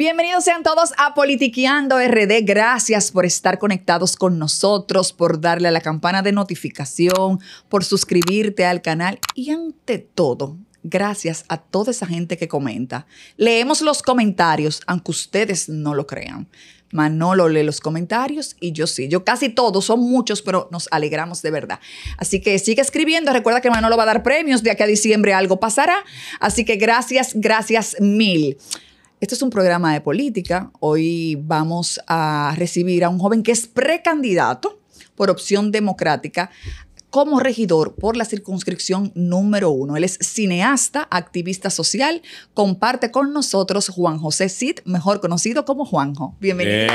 Bienvenidos sean todos a Politiqueando RD. Gracias por estar conectados con nosotros, por darle a la campana de notificación, por suscribirte al canal y ante todo, gracias a toda esa gente que comenta. Leemos los comentarios, aunque ustedes no lo crean. Manolo lee los comentarios y yo sí. Yo casi todos, son muchos, pero nos alegramos de verdad. Así que sigue escribiendo. Recuerda que Manolo va a dar premios. De aquí a diciembre algo pasará. Así que gracias, gracias mil. Este es un programa de política. Hoy vamos a recibir a un joven que es precandidato por opción democrática como regidor por la circunscripción número uno. Él es cineasta, activista social. Comparte con nosotros Juan José Cid, mejor conocido como Juanjo. Bienvenido.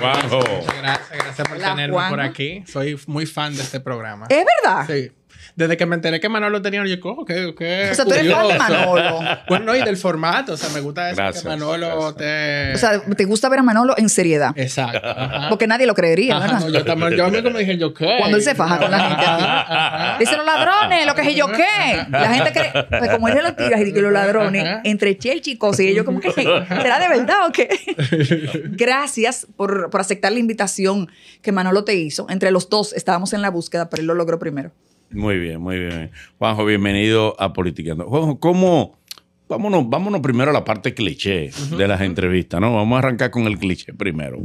Juanjo. Gracias, por tenerme por aquí. Soy muy fan de este programa. ¿Es verdad? Sí desde que me enteré que Manolo tenía, yo oh, qué, qué O sea, tú eres fan de Manolo. bueno, y del formato, o sea, me gusta eso que Manolo te... O sea, te gusta ver a Manolo en seriedad. Exacto. Porque nadie lo creería, No, yo también, yo a mí dije, yo qué. Cuando él se faja con la gente aquí. Dicen los ladrones, lo que es yo qué. La gente cree, pues, como él se lo tira, y los ladrones, entre Chelsea y y ellos como que, ¿será de verdad o qué? gracias por, por aceptar la invitación que Manolo te hizo. Entre los dos estábamos en la búsqueda, pero él lo logró primero. Muy bien, muy bien. Juanjo, bienvenido a Politicando. Juanjo, ¿cómo? Vámonos, vámonos primero a la parte cliché de las entrevistas, ¿no? Vamos a arrancar con el cliché primero.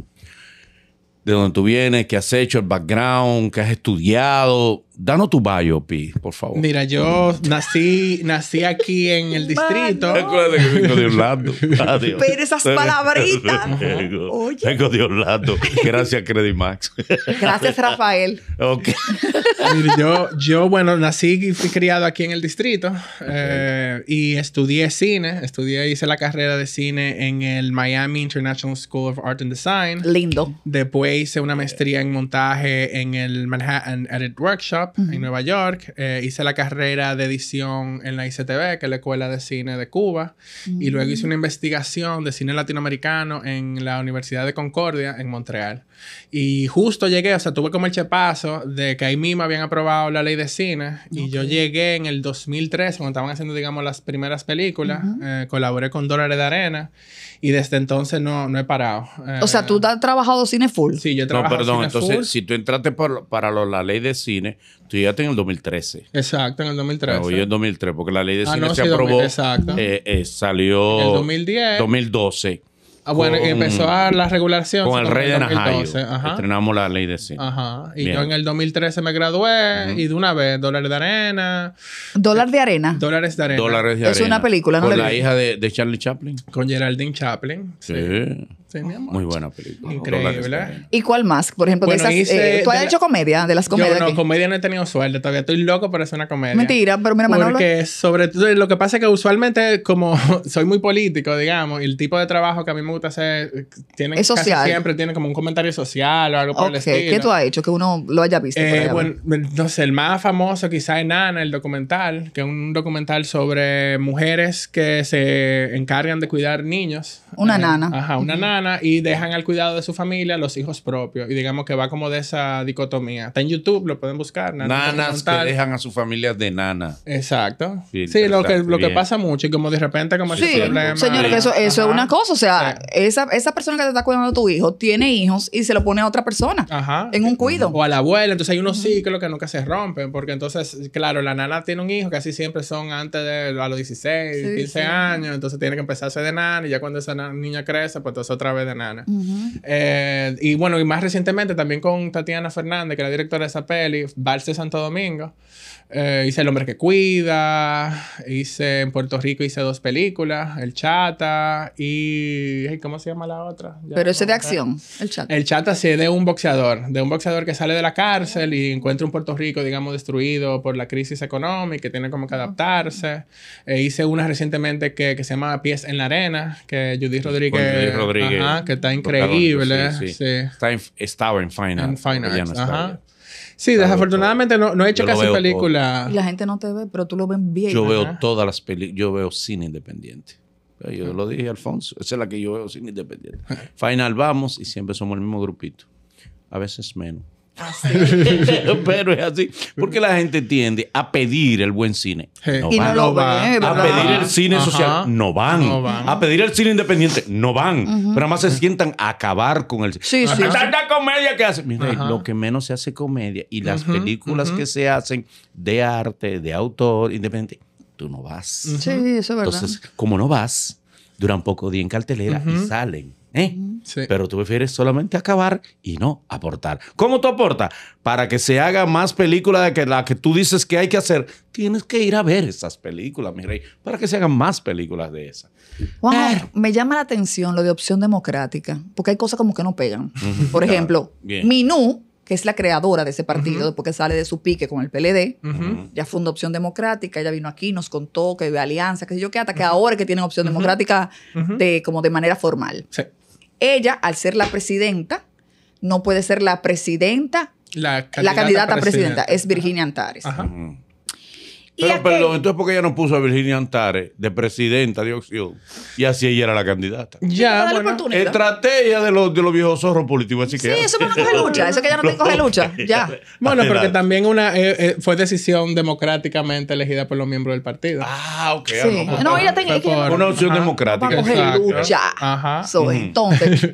De dónde tú vienes, qué has hecho, el background, qué has estudiado, Danos tu pi, por favor. Mira, yo nací, nací aquí en el distrito. Recuerda que vengo de Orlando. Pero esas palabritas. Oye. de Orlando. Gracias, Credit Max. Gracias, Rafael. yo, yo, bueno, nací y fui criado aquí en el distrito. Eh, y estudié cine. Estudié, hice la carrera de cine en el Miami International School of Art and Design. Lindo. Después hice una maestría en montaje en el Manhattan Edit Workshop en Nueva York. Eh, hice la carrera de edición en la ICTV, que es la Escuela de Cine de Cuba. Y luego hice mm. una investigación de cine latinoamericano en la Universidad de Concordia en Montreal. Y justo llegué, o sea, tuve como el chepazo de que ahí mismo habían aprobado la ley de cine. Y yo llegué en el 2003, cuando estaban haciendo, digamos, las primeras películas. Eh, colaboré con Dólares de Arena. Y desde entonces no, no he parado. o sea, eh, tú has trabajado cine full. Sí, yo he trabajado No, perdón, entonces, si tú entraste para la ley de cine, tú llegaste en el 2013. Exacto, en el 2013. No, yo en 2003, porque la ley de ah, cine se aprobó. Eh, salió. En el 2010. 2012. Ah, bueno, empezó a la regulación. Con el rey de Najayo. Estrenamos la ley de sí. Ajá. Y yo en el 2013 me gradué y de una vez, Dólares de Arena. ¿Dólar de Arena? Dólares de Arena. Dólares de Arena. Es una película, ¿no? Con la hija de, de, Charlie Chaplin. Con Geraldine Chaplin. sí. Muy buena película. Increíble. ¿Y cuál más? Por ejemplo, de esas, eh, ¿tú has hecho comedia? De las comedias. Yo no, comedia no he tenido suerte todavía. Estoy loco para hacer una comedia. Mentira, pero mira, Manolo... Porque sobre todo, lo que pasa es que usualmente, como soy muy político, digamos, y el tipo de trabajo que a mí me gusta hacer, tiene es social. Casi siempre tiene como un comentario social o algo por el estilo. ¿Qué tú has hecho que uno lo haya visto? Eh, bueno, no sé, el más famoso quizás es Nana, el documental, que es un documental sobre mujeres que se encargan de cuidar niños. Una nana. Ajá, una nana y dejan al cuidado de su familia los hijos propios. Y digamos que va como de esa dicotomía. Está en YouTube, lo pueden buscar. Nana Nanas que dejan a su familia de nana. Exacto. Sí, lo, que, lo que pasa mucho y como de repente como sí, ese Señor, que eso, eso es una cosa. O sea, esa, esa persona que te está cuidando tu hijo tiene hijos y se lo pone a otra persona en un cuido. O a la abuela. Entonces hay unos ciclos que nunca se rompen porque entonces, claro, la nana tiene un hijo que así siempre son antes de a los 16, 15 años. Entonces tiene que empezarse de nana y ya cuando esa niña crece, pues entonces otra de Nana. Eh, y bueno, y más recientemente también con Tatiana Fernández, que era directora de esa peli, Valse Santo Domingo. Eh, hice El hombre que cuida, hice en Puerto Rico, hice dos películas, El Chata y... ¿Cómo se llama la otra? Pero ese de acción, El Chata. El Chata sí, de un boxeador, de un boxeador que sale de la cárcel y encuentra un Puerto Rico, digamos, destruido por la crisis económica, que tiene como que adaptarse. Eh, hice una recientemente que, se llama Pies en la Arena, que Judith Rodríguez... Rodríguez que, está increíble. estaba en final Arts. Sí, desafortunadamente no, he hecho casi película. Y la gente no te ve, pero tú lo ves bien. Yo veo todas las películas, yo veo cine independiente. Yo lo dije, Alfonso, esa es la que yo veo cine independiente. Final vamos y siempre somos el mismo grupito. A veces menos. pero es así. Porque la gente tiende a pedir el buen cine. No, van. A pedir el cine social. No van. A pedir el cine independiente. No van. Pero además se sientan a acabar con el cine. Sí, sí. Tanta comedia que hacen. lo que menos se hace comedia y las películas que se hacen de arte, de autor, independiente, tú no vas. Sí, eso es verdad. Entonces, como no vas, duran poco día en cartelera y salen. ¿Eh? Pero tú prefieres solamente acabar y no aportar. ¿Cómo tú aportas? Para que se haga más película de que la que tú dices que hay que hacer, tienes que ir a ver esas películas, mi rey, para que se hagan más películas de esas. Juan, me llama la atención lo de opción democrática, porque hay cosas como que no pegan. Por ejemplo, Minu, Minú que es la creadora de ese partido, porque sale de su pique con el PLD, ya fundó Opción Democrática, ella vino aquí, nos contó que había alianza, que sé yo qué, hasta que ahora que tienen Opción Democrática de, como de manera formal. Sí. Ella, al ser la presidenta, no puede ser la presidenta, la candidata, a presidenta. es Virginia Antares. Ajá. Pero perdón, entonces porque ella no puso a Virginia Antares de presidenta de opción y así ella era la candidata. Ya, estrategia de los, de los viejos zorros políticos. Así sí, que, eso no coge lucha, eso que ella no tiene coge lucha, ya. Bueno, porque también una eh, eh, fue decisión democráticamente elegida por los miembros del partido. Ah, ok. Sí. Ah, no, pues ella tenía una opción democrática. No coger lucha. Ajá. Soy entonces,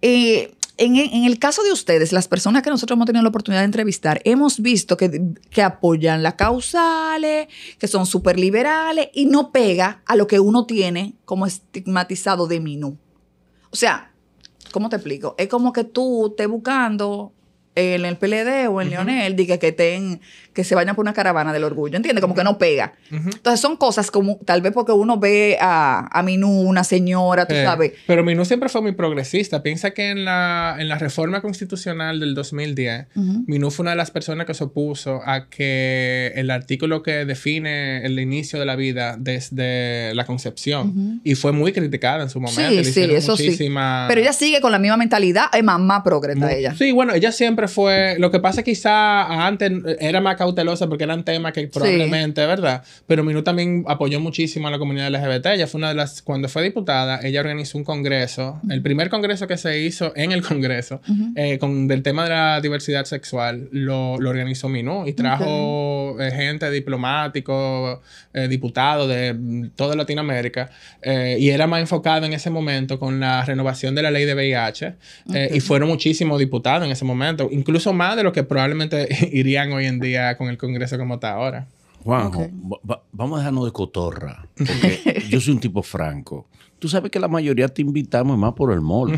Y. Eh, en, el caso de ustedes, las personas que nosotros hemos tenido la oportunidad de entrevistar, hemos visto que, apoyan las causales, que son súper liberales y no pega a lo que uno tiene como estigmatizado de menú. O sea, ¿cómo te explico? Es como que tú estés buscando en el PLD o en Lionel -huh. diga que estén que se vayan por una caravana del orgullo, ¿entiendes? Como que no pega. Entonces son cosas como, tal vez porque uno ve a, Minú, una señora, tú eh, sabes. Pero Minú siempre fue muy progresista. Piensa que en la, en la reforma constitucional del 2010, Minú fue una de las personas que se opuso a que el artículo que define el inicio de la vida desde la concepción, y fue muy criticada en su momento. Sí, sí, eso sí. Pero ella sigue con la misma mentalidad, es más, progresista progresa ella. Sí, bueno, ella siempre fue, lo que pasa quizá antes era más cautelosa porque eran temas que probablemente, ¿verdad? Pero Minú también apoyó muchísimo a la comunidad LGBT. Ella fue una de las, cuando fue diputada, ella organizó un congreso, el primer congreso que se hizo en el congreso, eh, con, del tema de la diversidad sexual, lo, organizó Minú y trajo eh, gente diplomático, eh, diputado de toda Latinoamérica, y era más enfocado en ese momento con la renovación de la ley de VIH, y fueron muchísimos diputados en ese momento, incluso más de lo que probablemente irían hoy en día con el Congreso como está ahora. Juanjo, vamos a dejarnos de cotorra, porque yo soy un tipo franco. Tú sabes que la mayoría te invitamos más por el morbo.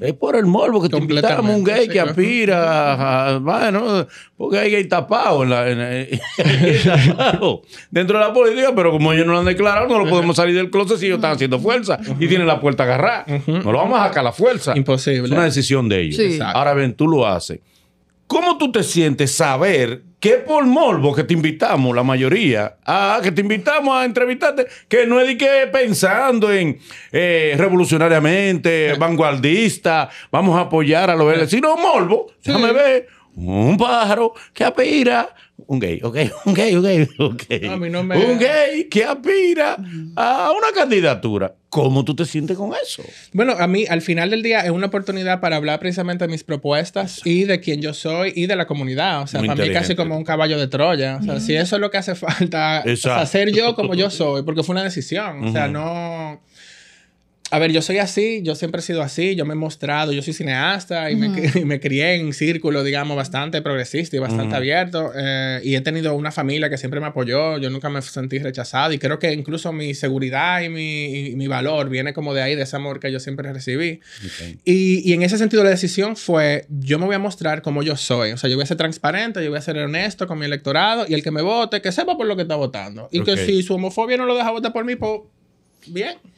Es por el morbo que te invitamos un gay que aspira, bueno, porque hay gay tapado, dentro de la política, pero como ellos no lo han declarado, no lo podemos salir del closet si ellos están haciendo fuerza y tienen la puerta agarrada. No lo vamos a sacar la fuerza. Imposible. Es una decisión de ellos. Ahora bien, tú lo haces. ¿Cómo tú te sientes saber que por morbo que te invitamos, la mayoría, a que te invitamos a entrevistarte, que no es de que pensando en eh, revolucionariamente, vanguardista, vamos a apoyar a los L, sino morbo, ya me ve un pájaro que apira, un gay, ok, un gay, un gay, ok. a mí no me... Un gay que aspira a una candidatura. ¿Cómo tú te sientes con eso? Bueno, a mí al final del día es una oportunidad para hablar precisamente de mis propuestas y de quién yo soy y de la comunidad. O sea, para mí casi como un caballo de Troya. O sea, si eso es lo que hace falta, hacer yo como yo soy, porque fue una decisión. O sea, no a ver, yo soy así, yo siempre he sido así, yo me he mostrado, yo soy cineasta y, me, crié en círculo, digamos, bastante progresista y bastante abierto. Eh, y he tenido una familia que siempre me apoyó, yo nunca me sentí rechazado. Y creo que incluso mi seguridad y mi, valor viene como de ahí, de ese amor que yo siempre recibí. Y, en ese sentido, la decisión fue: yo me voy a mostrar como yo soy. O sea, yo voy a ser transparente, yo voy a ser honesto con mi electorado y el que me vote, que sepa por lo que está votando. Y que si su homofobia no lo deja votar por mí, pues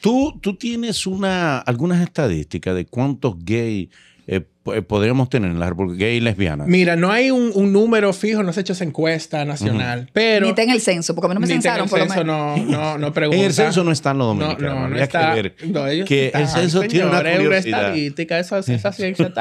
¿Tú, tú tienes una, algunas estadísticas de cuántos gays eh, eh, podríamos tener en la República gay y lesbiana? Mira, no hay un, número fijo, no se ha hecho esa encuesta nacional, pero... Ni está en el censo, porque a mí no me censaron, por censo, No, no, no pregunta. En el censo no están los dominicanos. No, no, que ver no, que están, el censo tiene una curiosidad. estadística, esa, esa ciencia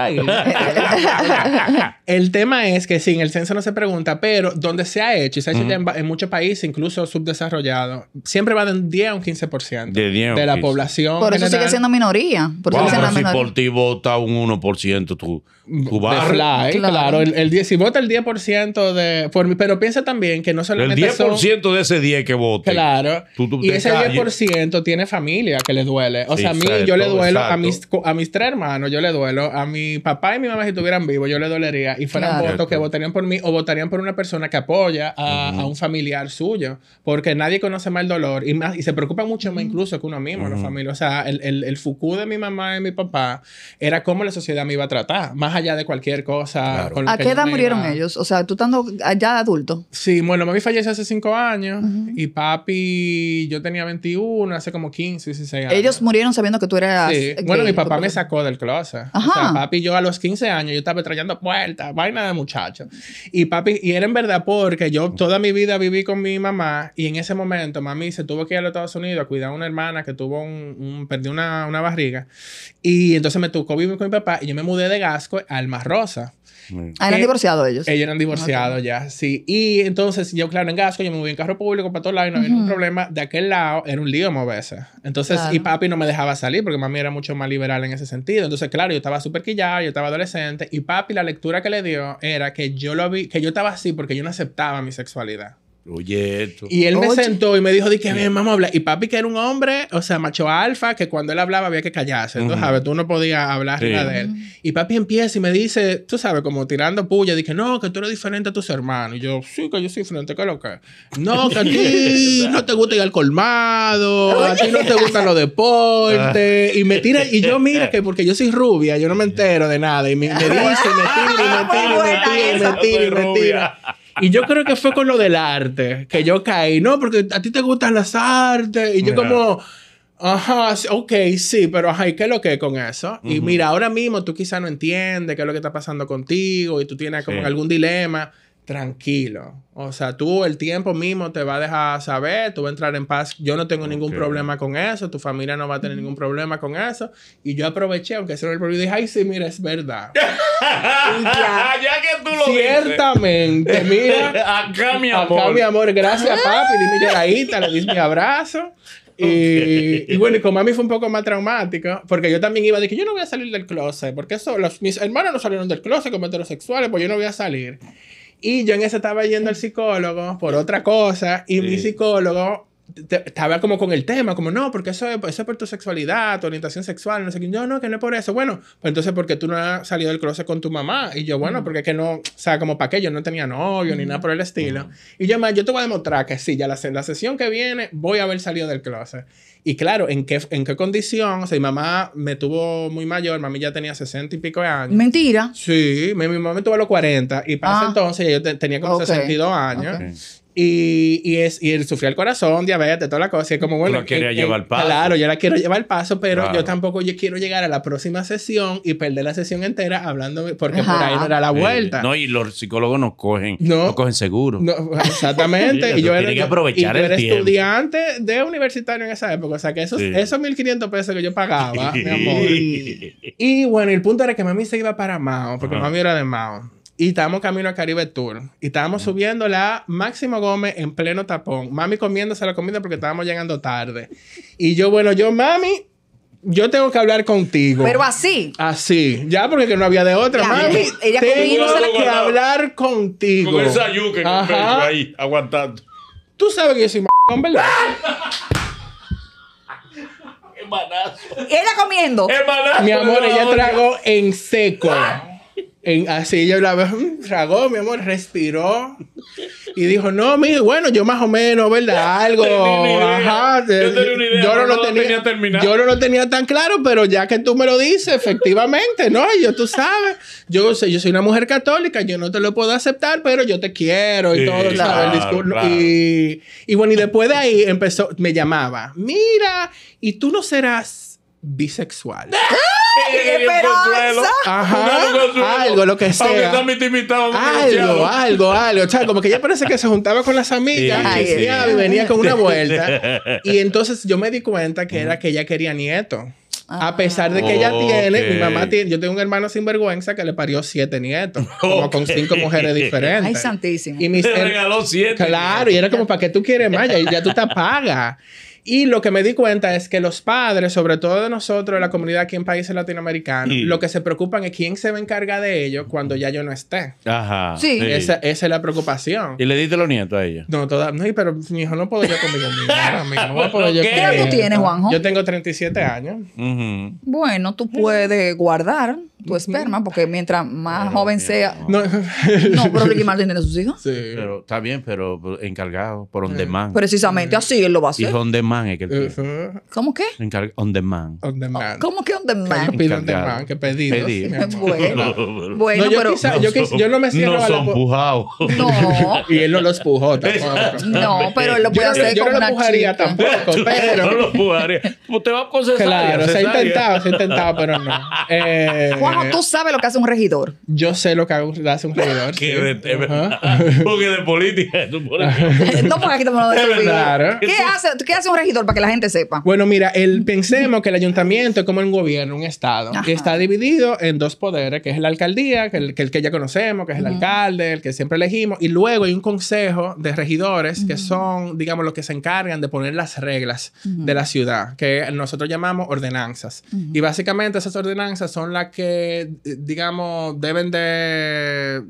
el tema es que sí, en el censo no se pregunta, pero donde se ha hecho, y se ha hecho en, muchos países, incluso subdesarrollados, siempre va de un 10 a un 15% de, de la población Por eso sigue siendo minoría. Por eso sigue siendo si por ti vota un 1% tu, mm, Fly, claro. El, vota el 10% de... pero piensa también que no solamente El 10% de ese 10 que vota. Claro. y ese 10% tiene familia que le duele. O sea, a mí yo le duelo a mis, a mis tres hermanos, yo le duelo. A mi papá y mi mamá si estuvieran vivos, yo le dolería. Y fueran votos que votarían por mí o votarían por una persona que apoya a, un familiar suyo. Porque nadie conoce más el dolor y, se preocupa mucho más incluso que uno mismo, la familia. O sea, el, el, el fuku de mi mamá y mi papá era cómo la sociedad me iba a tratar más allá de cualquier cosa. ¿A qué edad murieron ellos? O sea, tú estando ya adulto. Sí, bueno, mami falleció hace cinco años y papi, yo tenía 21, hace como 15, 16 años. Ellos murieron sabiendo que tú eras. Sí, eh, bueno, mi papá me sacó del closet. Ajá. O sea, papi, yo a los 15 años, yo estaba trayendo puertas, vaina de muchachos. Y papi, y era en verdad porque yo toda mi vida viví con mi mamá y en ese momento mami se tuvo que ir a los Estados Unidos a cuidar a una hermana que tuvo un, un perdió una, una barriga. Y entonces me tocó vivir con mi papá y yo me mudé de Gasco, Alma Rosa. Mm. Ah, eran eh, divorciados ellos. Ellos eran divorciados ya, sí. Y entonces, yo, claro, en Gasco, yo me moví en carro público para todos lados y no había ningún problema. De aquel lado era un lío moverse. Entonces, y papi no me dejaba salir porque mami era mucho más liberal en ese sentido. Entonces, claro, yo estaba súper quillado, yo estaba adolescente y papi la lectura que le dio era que yo lo vi, que yo estaba así porque yo no aceptaba mi sexualidad. Y él me sentó y me dijo, dije, ven, vamos a hablar. Y papi, que era un hombre, o sea, macho alfa, que cuando él hablaba había que callarse. Entonces, ¿sabes? Tú no podías hablar nada de él. Y papi empieza y me dice, tú sabes, como tirando puya. Dije, no, que tú eres diferente a tus hermanos. Y yo, sí, que yo soy diferente, que lo que. No, que a ti no te gusta ir al colmado, a ti no te gustan los deportes. Y me tira, y yo, mira, que porque yo soy rubia, yo no me entero de nada. Y me, dice, me me y me tira. me y me me tira. Y yo creo que fue con lo del arte que yo caí, ¿no? Porque a ti te gustan las artes. Y yo, como, ajá, ok, sí, pero ajá, ¿y qué es lo que es con eso? Y mira, ahora mismo tú quizá no entiendes qué es lo que está pasando contigo y tú tienes como algún dilema tranquilo. O sea, tú el tiempo mismo te va a dejar saber, tú vas a entrar en paz. Yo no tengo ningún problema con eso, tu familia no va a tener ningún problema con eso. Y yo aproveché, aunque se el problema, y dije, ay, sí, mira, es verdad. ya, que tú lo Ciertamente, mira. acá, mi amor. Acá, mi amor, gracias, ah. papi. yo la lloradita, le di mi abrazo. Y, bueno, y con mami fue un poco más traumático, porque yo también iba a que yo no voy a salir del closet, porque eso, los, mis hermanos no salieron del closet como heterosexuales, pues yo no voy a salir. Y yo en eso estaba yendo al psicólogo por otra cosa y mi psicólogo estaba como con el tema, como no, porque eso, eso es por tu sexualidad, tu orientación sexual, no sé qué. Yo, no, que no es por eso. Bueno, pues entonces, porque tú no has salido del closet con tu mamá? Y yo, bueno, porque es que no, o sea, como para qué, yo no tenía novio ni nada por el estilo. Y yo, más, yo te voy a demostrar que sí, ya la, la sesión que viene voy a haber salido del closet. Y claro, ¿en qué, ¿en qué condición? O sea, mi mamá me tuvo muy mayor, mami ya tenía 60 y pico de años. Mentira. Sí, mi, mamá me tuvo a los 40 y para ah. entonces yo tenía como y 62 años. Y, y, es, y él sufrió el corazón, diabetes, toda la cosa. Y es como, bueno. No quería eh, llevar eh, paso. Claro, yo la quiero llevar el paso, pero yo tampoco yo quiero llegar a la próxima sesión y perder la sesión entera hablando, porque por ahí no era la vuelta. no, y los psicólogos nos cogen, no, cogen seguro. exactamente. y yo era, estudiante de universitario en esa época. O sea, que esos, esos 1.500 pesos que yo pagaba, mi amor. Y bueno, el punto era que mami se iba para Mao, porque Ajá. mami era de Mao y estábamos camino a Caribe Tour. Y estábamos subiendo la Máximo Gómez en pleno tapón. Mami comiéndose la comida porque estábamos llegando tarde. Y yo, bueno, yo, mami, yo tengo que hablar contigo. Pero así. Así. Ya, porque no había de otra, mami. Ella tengo la que hablar contigo. Con esa yuca con ahí, aguantando. Tú sabes que yo soy m******, ¿verdad? Hermanazo. Ella comiendo. Mi amor, ella tragó en seco. Ah así yo hablaba, mm, tragó, mi amor, respiró y dijo, no, mi, bueno, yo más o menos, ¿verdad? Algo, ajá, yo, no, lo tenía, tan claro, pero ya que tú me lo dices, efectivamente, ¿no? Yo, tú sabes, yo, yo soy una mujer católica, yo no te lo puedo aceptar, pero yo te quiero y todo, y bueno, y después de ahí empezó, me llamaba, mira, y tú no serás bisexual. ¡Ah! ¡Ah! Eh, algo, lo que sea. Algo, algo, algo. como que ella parece que se juntaba con las amigas y venía con una vuelta. Y entonces yo me di cuenta que era que ella quería nieto. a ah. pesar de que ella tiene, mi mamá tiene, yo tengo un hermano sin vergüenza que le parió siete nietos, como con cinco mujeres diferentes. Ay, Y me regaló siete. Claro, y era como, ¿para qué tú quieres más? ya tú te apagas. Y lo que me di cuenta es que los padres, sobre todo de nosotros, De la comunidad aquí en países latinoamericanos, lo que se preocupan es quién se va a encargar de ellos cuando ya yo no esté. Ajá. Sí. Esa, es la preocupación. ¿Y le diste los nietos a ella? No, toda, no, pero mi hijo no puedo yo conmigo no ¿Qué edad tú tienes, Juanjo? Yo tengo 37 años. Bueno, tú puedes guardar tu esperma, porque mientras más joven sea. No. pero Ricky Martin tiene sus hijos. Sí. Pero está bien, pero encargado, por donde más. Precisamente así es lo va a hacer man es que ¿Cómo qué? on demand. On demand. ¿Cómo que on demand? Que on demand, que Pedido. bueno, bueno no, yo pero... Quizá, yo, yo, no me cierro no a la... son pujados. No. y él no los pujó tampoco. no, pero él lo puede hacer yo, no una lo pujaría tampoco, pero... no lo pujaría. Usted va con cesárea. Claro, se ha intentado, se ha intentado, pero no. Eh, Juanjo, ¿tú sabes lo que hace un regidor? Yo sé lo que hace un regidor, Que de, Porque de política... no, porque aquí estamos hablando de... ¿Qué hace, ¿Qué hace un regidor? regidor para que la gente sepa? Bueno, mira, el, pensemos que el ayuntamiento es como un gobierno, un estado, que está dividido en dos poderes, que es la alcaldía, que el que, el que ya conocemos, que es el alcalde, el que siempre elegimos, y luego hay un consejo de regidores que son, digamos, los que se encargan de poner las reglas de la ciudad, que nosotros llamamos ordenanzas. Y básicamente esas ordenanzas son las que, digamos, deben de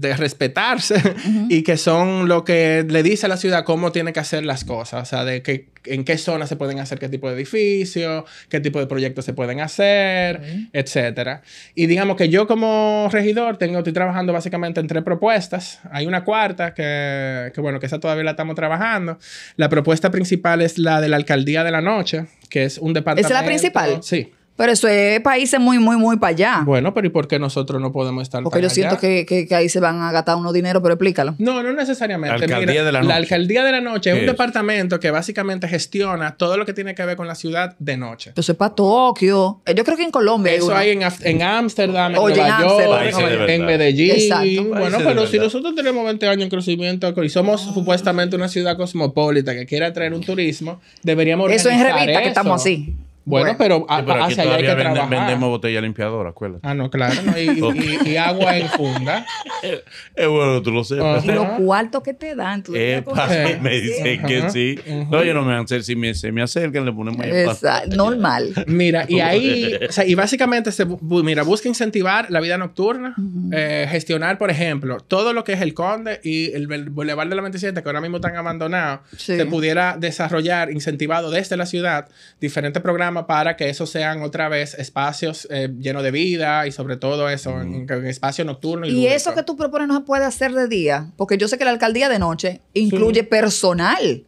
de respetarse y que son lo que le dice a la ciudad cómo tiene que hacer las cosas, o sea, de que, en qué zona se pueden hacer qué tipo de edificios, qué tipo de proyectos se pueden hacer, etc. etcétera. Y digamos que yo como regidor tengo, estoy trabajando básicamente en tres propuestas. Hay una cuarta que, que, bueno, que esa todavía la estamos trabajando. La propuesta principal es la de la alcaldía de la noche, que es un departamento. ¿Es la principal? Sí. Pero eso es países muy, muy, muy para allá. Bueno, pero ¿y por qué nosotros no podemos estar Porque yo siento que, que, ahí se van a gastar unos dinero, pero explícalo. No, no necesariamente. Alcaldía Mira, de la, noche. Alcaldía de la Noche es un departamento que básicamente gestiona todo lo que tiene que ver con la ciudad de noche. Entonces para Tokio. Eh, yo creo que en Colombia. Eso hay, en Ámsterdam, en, Nueva York, en Medellín. Bueno, pero si nosotros tenemos 20 años en crecimiento y somos ah. supuestamente una ciudad cosmopolita que quiere atraer un turismo, deberíamos Eso en revista, que estamos así. Bueno, pero, a, hay que vendemos botella limpiadora, acuérdate. Ah, no, claro. y, agua en funda. bueno, tú lo sepas. Y los cuartos que te dan. Tú me dicen que sí. No, yo no me acerco. Si me, se me acercan, le ponen Exacto. Normal. Mira, y ahí... o sea, y básicamente, se, mira, busca incentivar la vida nocturna. Eh, gestionar, por ejemplo, todo lo que es el Conde y el, Boulevard de la 27, que ahora mismo están abandonados, se pudiera desarrollar, incentivado desde la ciudad, diferentes programas para que esos sean otra vez espacios eh, llenos de vida y sobre todo eso, en, espacio nocturno. Y, eso que tú propones no se puede hacer de día, porque yo sé que la alcaldía de noche incluye personal.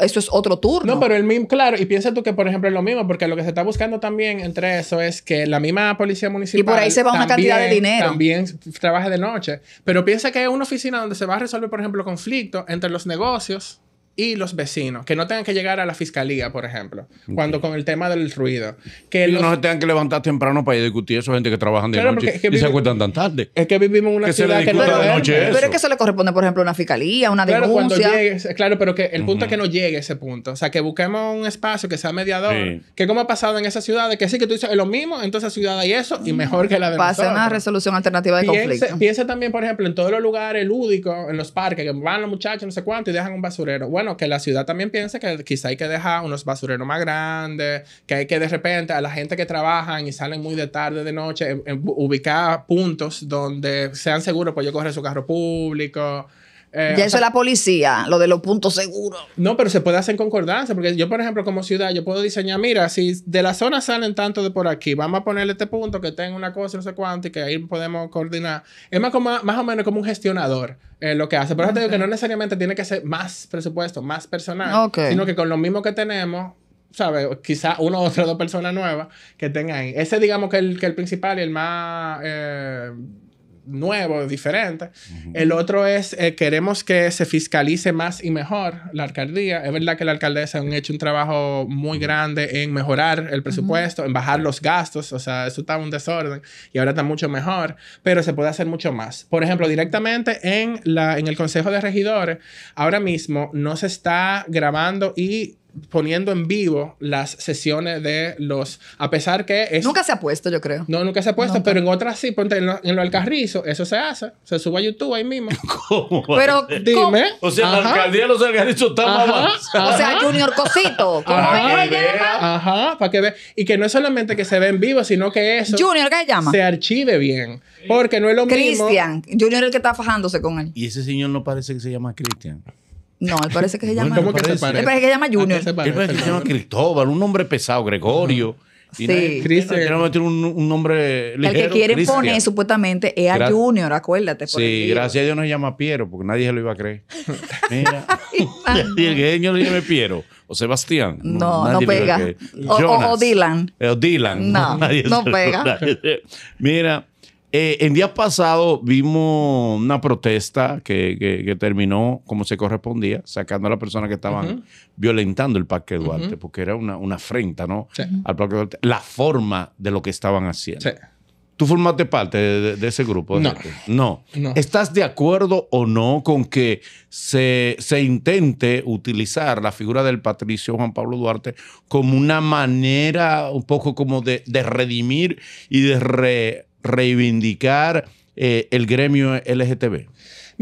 eso es otro turno. No, pero el mismo, claro, y piensa tú que, por ejemplo, es lo mismo, porque lo que se está buscando también entre eso es que la misma policía municipal. Y por ahí se va una cantidad de dinero. También trabaje de noche. Pero piensa que es una oficina donde se va a resolver, por ejemplo, conflicto entre los negocios y los vecinos, que no tengan que llegar a la fiscalía, por ejemplo, cuando con el tema del ruido. Que no se tengan que levantar temprano para ir a discutir eso, gente que trabajan de noche y se acuestan tan tarde. Es que vivimos en una que ciudad se que no pero es que eso le corresponde, por ejemplo, a una fiscalía, una claro, denuncia. claro, pero que el punto es que no llegue ese punto. O sea, que busquemos un espacio que sea mediador, que como ha pasado en esas ciudades, que sí, que tú dices, es lo mismo, en toda esa ciudad hay eso y mejor que la de Pase una resolución alternativa de conflicto. Piensa también, por ejemplo, en todos los lugares lúdicos, en los parques, que van los muchachos, no sé cuánto, y dejan un basurero que la ciudad también piense que quizá hay que dejar unos basureros más grandes, que hay que de repente a la gente que trabajan y salen muy de tarde, de noche, ubicar puntos donde sean seguros pues yo coger su carro público. Eh, y eso es la policía, lo de los puntos seguros. No, pero se puede hacer en concordancia, porque yo, por ejemplo, como ciudad, yo puedo diseñar, mira, si de la zona salen tanto de por aquí, vamos a ponerle este punto que tenga una cosa, no sé cuánto, y que ahí podemos coordinar. Es más, como, más o menos como un gestionador eh, lo que hace. Por eso te digo que no necesariamente tiene que ser más presupuesto, más personal, sino que con lo mismo que tenemos, ¿sabes? Quizá uno o otra, dos personas nuevas que tengan ahí. Ese, digamos, que el, que el principal y el más... Eh, nuevo, diferente. El otro es, eh, queremos que se fiscalice más y mejor la alcaldía. Es verdad que la alcaldesa ha hecho un trabajo muy grande en mejorar el presupuesto, en bajar los gastos, o sea, eso estaba un desorden y ahora está mucho mejor, pero se puede hacer mucho más. Por ejemplo, directamente en, la, en el Consejo de Regidores, ahora mismo no se está grabando y poniendo en vivo las sesiones de los... A pesar que... Es, nunca se ha puesto, yo creo. No, nunca se ha puesto, pero en otras sí, en lo, alcarrizo eso se hace, se sube a YouTube ahí mismo. ¿Cómo? Pero, dime. O sea, la alcaldía de los alcarrizos está más O sea, Junior Cosito. ¿Cómo Ajá. Ajá, para que vea. Y que no es solamente que se ve en vivo, sino que eso... Junior, ¿qué llama? Se archive bien. Porque no es lo mismo... Cristian. Junior es el que está fajándose con él. Y ese señor no parece que se llama Cristian. No, él parece que se llama. que se llama Junior. Él parece que se llama Cristóbal, un nombre pesado, Gregorio. Sí. No, meter un, nombre ligero. El que quiere poner supuestamente es a Junior, acuérdate. sí, gracias a Dios no se llama Piero, porque nadie se lo iba a creer. Mira. y el que yo le llame Piero. O Sebastián. No, no, pega. O, Dylan. O Dylan. No, no pega. Mira, eh, en días pasados vimos una protesta que, terminó como se correspondía, sacando a las personas que estaban violentando el Parque Duarte, porque era una, afrenta ¿no? al Parque Duarte, la forma de lo que estaban haciendo. ¿Tú formaste parte de, ese grupo? No. ¿Estás de acuerdo o no con que se, intente utilizar la figura del patricio Juan Pablo Duarte como una manera un poco como de, de redimir y de re reivindicar eh, el gremio LGTB?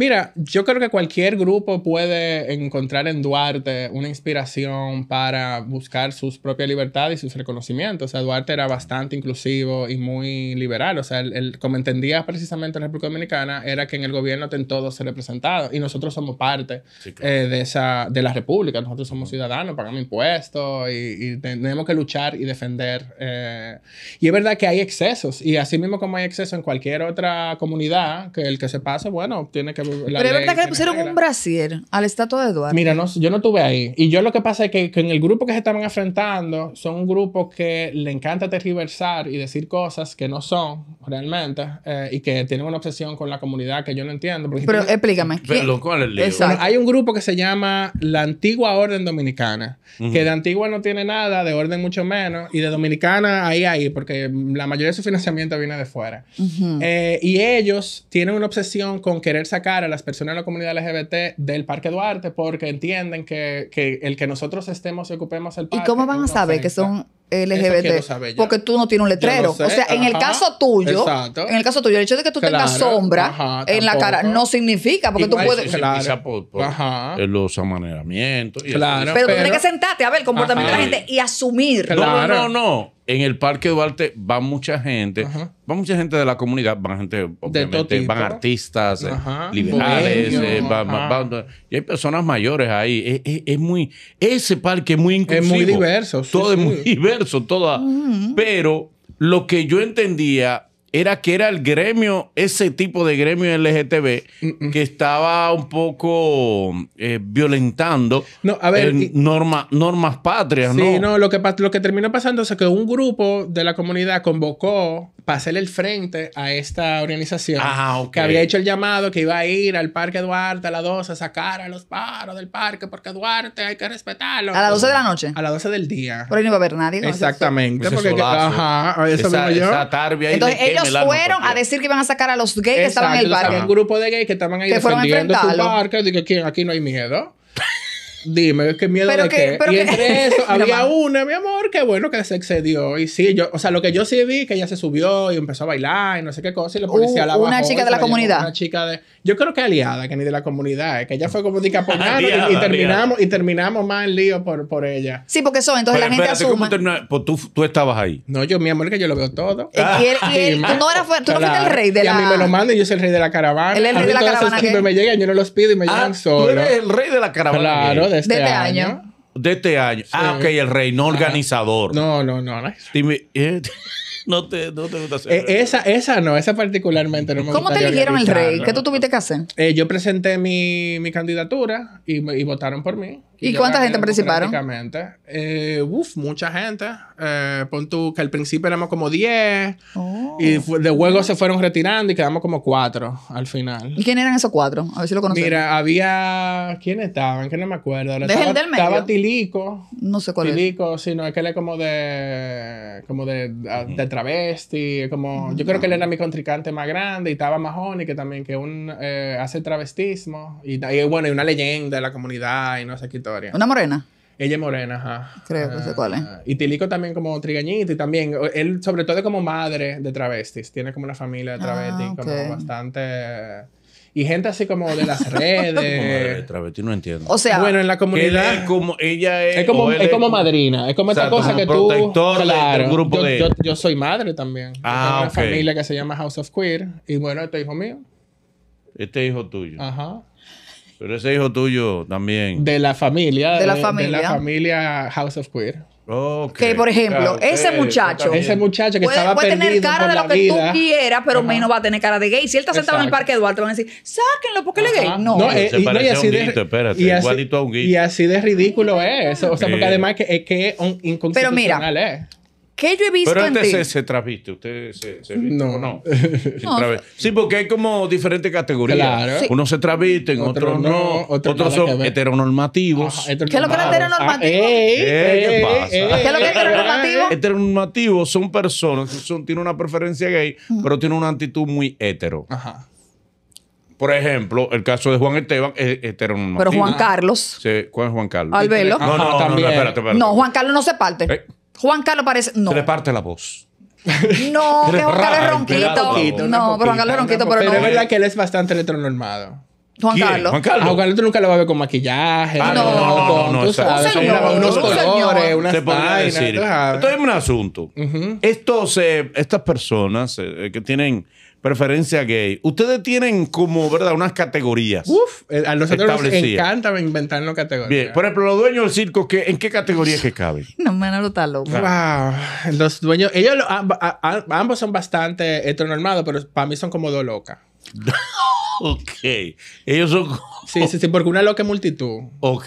Mira, yo creo que cualquier grupo puede encontrar en Duarte una inspiración para buscar sus propias libertades y sus reconocimientos. O sea, Duarte era bastante inclusivo y muy liberal. O sea, el como entendía precisamente en la República Dominicana, era que en el gobierno ten todos ser representados. Y nosotros somos parte eh, de, esa, de la República. Nosotros somos ciudadanos, pagamos impuestos y, tenemos que luchar y defender. Eh, y es verdad que hay excesos. Y así mismo como hay exceso en cualquier otra comunidad, que el que se pase, bueno, tiene que pero es verdad que le pusieron un brasier al la estatua de Eduardo. Mira, no, yo no estuve ahí. Y yo lo que pasa es que, en el grupo que se estaban enfrentando, son un grupo que le encanta tergiversar y decir cosas que no son realmente eh, y que tienen una obsesión con la comunidad que yo no entiendo. Pero explícame. hay un grupo que se llama la Antigua Orden Dominicana, que de antigua no tiene nada, de orden mucho menos, y de dominicana ahí, ahí, porque la mayoría de su financiamiento viene de fuera. Eh, y ellos tienen una obsesión con querer sacar a las personas de la comunidad LGBT del Parque Duarte porque entienden que, el que nosotros estemos y ocupemos el parque. ¿Y cómo van a saber que son LGBT? porque tú no tienes un letrero. o sea, en el caso tuyo, en el caso tuyo, el hecho de que tú tengas sombra en la cara no significa porque tú puedes. Claro. Eh, los amaneramientos. pero, pero, tienes que sentarte a ver el comportamiento de la gente y asumir. Claro. no, no en el Parque Duarte va mucha gente, va mucha gente de la comunidad, van gente, obviamente, van artistas, eh, liberales, eh, y hay personas mayores ahí. Es, muy, ese parque es muy inclusivo. Es muy diverso. todo es muy diverso, toda. Pero lo que yo entendía era que era el gremio, ese tipo de gremio LGTB, que estaba un poco eh, violentando normas patrias, ¿no? Sí, no, lo que, lo que terminó pasando es que un grupo de la comunidad convocó para hacerle el frente a esta organización ah, que había hecho el llamado que iba a ir al Parque Duarte a las 12 a sacar a los paros del parque porque Duarte hay que respetarlo. ¿A las 12 de la noche? A las 12 del día. Por ahí no iba a haber nadie. Exactamente. Porque, ajá, eso esa, tarbia. tarde ahí fueron a decir que iban a sacar a los gays que estaban en el parque. Un grupo de gays que estaban ahí defendiendo su parque. Dije, ¿quién? Aquí no hay miedo. Dime, qué miedo de qué. y entre eso había una, mi amor, que bueno que se excedió. Y sí, yo, o sea, lo que yo sí vi que ella se subió y empezó a bailar y no sé qué cosa. Y la uh, policía la bajó. Una chica de la comunidad. Una chica de. Yo creo que aliada, que ni de la comunidad, eh, que ella fue como de y, terminamos, y terminamos más en lío por, por ella. Sí, porque eso, entonces la gente asuma. Termina, pues tú, tú, estabas ahí. No, yo, mi amor, que yo lo veo todo. y y tú no, eras, tú no fuiste el rey de la... Y a mí me lo mandan, yo soy el rey de la caravana. Él es el rey de la caravana. Que... me llegan, yo no los pido y me ah, llegan solo. Tú eres el rey de la caravana. Claro, de este, este año. De este año. Ah, ok, el rey, no organizador. No, no, no. no. Dime, eh, no te, no eh, esa, esa no, esa particularmente no ¿Cómo te eligieron el rey? ¿Qué tú tuviste que hacer? Eh, yo presenté mi, candidatura y, y votaron por mí. ¿Y, cuánta gente participaron? Prácticamente. Eh, uf, mucha gente. Eh, pon tú que al principio éramos como 10. Y oh. de juego se fueron retirando y quedamos como 4 al final. ¿Y quién eran esos 4? A ver si lo conocen. Mira, había. ¿Quién estaban? Que no me acuerdo. estaba, Estaba Tilico. No sé cuál Tilico, Tilico, sí, es que él es como de. Como de, travesti. Como, yo creo que él era mi contrincante más grande. Y estaba Mahoney, que también que un, eh, hace travestismo. Y, bueno, y una leyenda de la comunidad y no sé qué ¿Una morena? Ella es morena, ajá. Creo que sé cuál es. Y Tilico también como trigañito y también, él sobre todo es como madre de travestis, tiene como una familia de ah, travestis, como bastante... Y gente así como de las redes. de travesti no entiendo. O sea, bueno, en la comunidad. como, ella es, como, como madrina. Es como esta cosa que tú. Este claro, grupo yo, de... yo, soy madre también. Ah, una familia que se llama House of Queer. Y bueno, este hijo mío. Este hijo tuyo. Ajá. Pero ese hijo tuyo también. De la familia. De la familia. De la familia House of Queer. Okay, que por ejemplo, ah, ese muchacho, ese muchacho que puede, puede tener cara de lo que tú quieras, pero menos va a tener cara de gay. Si él está sentado en el parque Eduardo, van a decir, sáquenlo porque él es gay. No, no eh, y, no, así de, espérate, igualito a un Y así de ridículo es. O sea, porque además que, es que es un inconstitucional pero mira, es. Eh. ¿Qué yo Pero este Se, se usted se, viste, no. no? Sí, porque hay como diferentes categorías. Claro. Unos se travisten, otros, no, otros, son heteronormativos. ¿Qué es lo que es ah, heteronormativo? ¿Qué es lo que es heteronormativo? Heteronormativos son personas que son, tienen una preferencia gay, mm. pero tienen una actitud muy hetero. Ajá. Por ejemplo, el caso de Juan Esteban es heteronormativo. Pero Juan Carlos. Sí, ¿cuál es Juan Carlos? Albelo. No, no, no, No, espérate, no, Juan Carlos no se parte. Eh, Juan Carlos parece. No. parte la voz. No, que Juan Carlos es ronquito. No, pero Juan Carlos es ronquito, pero no. es verdad que él es bastante heteronormado. Juan Carlos. Ah, Juan Carlos. nunca lo va a ver con maquillaje. Ah, no, no, no, no, tú sabes, un unos colores, unas Esto es un asunto. Estos, eh, estas personas eh, eh, que tienen preferencia gay. Ustedes tienen como, ¿verdad? Unas categorías. Uf, eh, a nosotros nos encanta Inventar las categorías. Bien, por ejemplo, los dueños del circo, ¿en qué categoría es que cabe? No, me está loco. Wow, los dueños, ellos ambos son bastante heteronormados, pero para mí son como dos locas. Ok. Ellos son. Sí, sí, sí, porque una loca multitud. Ok.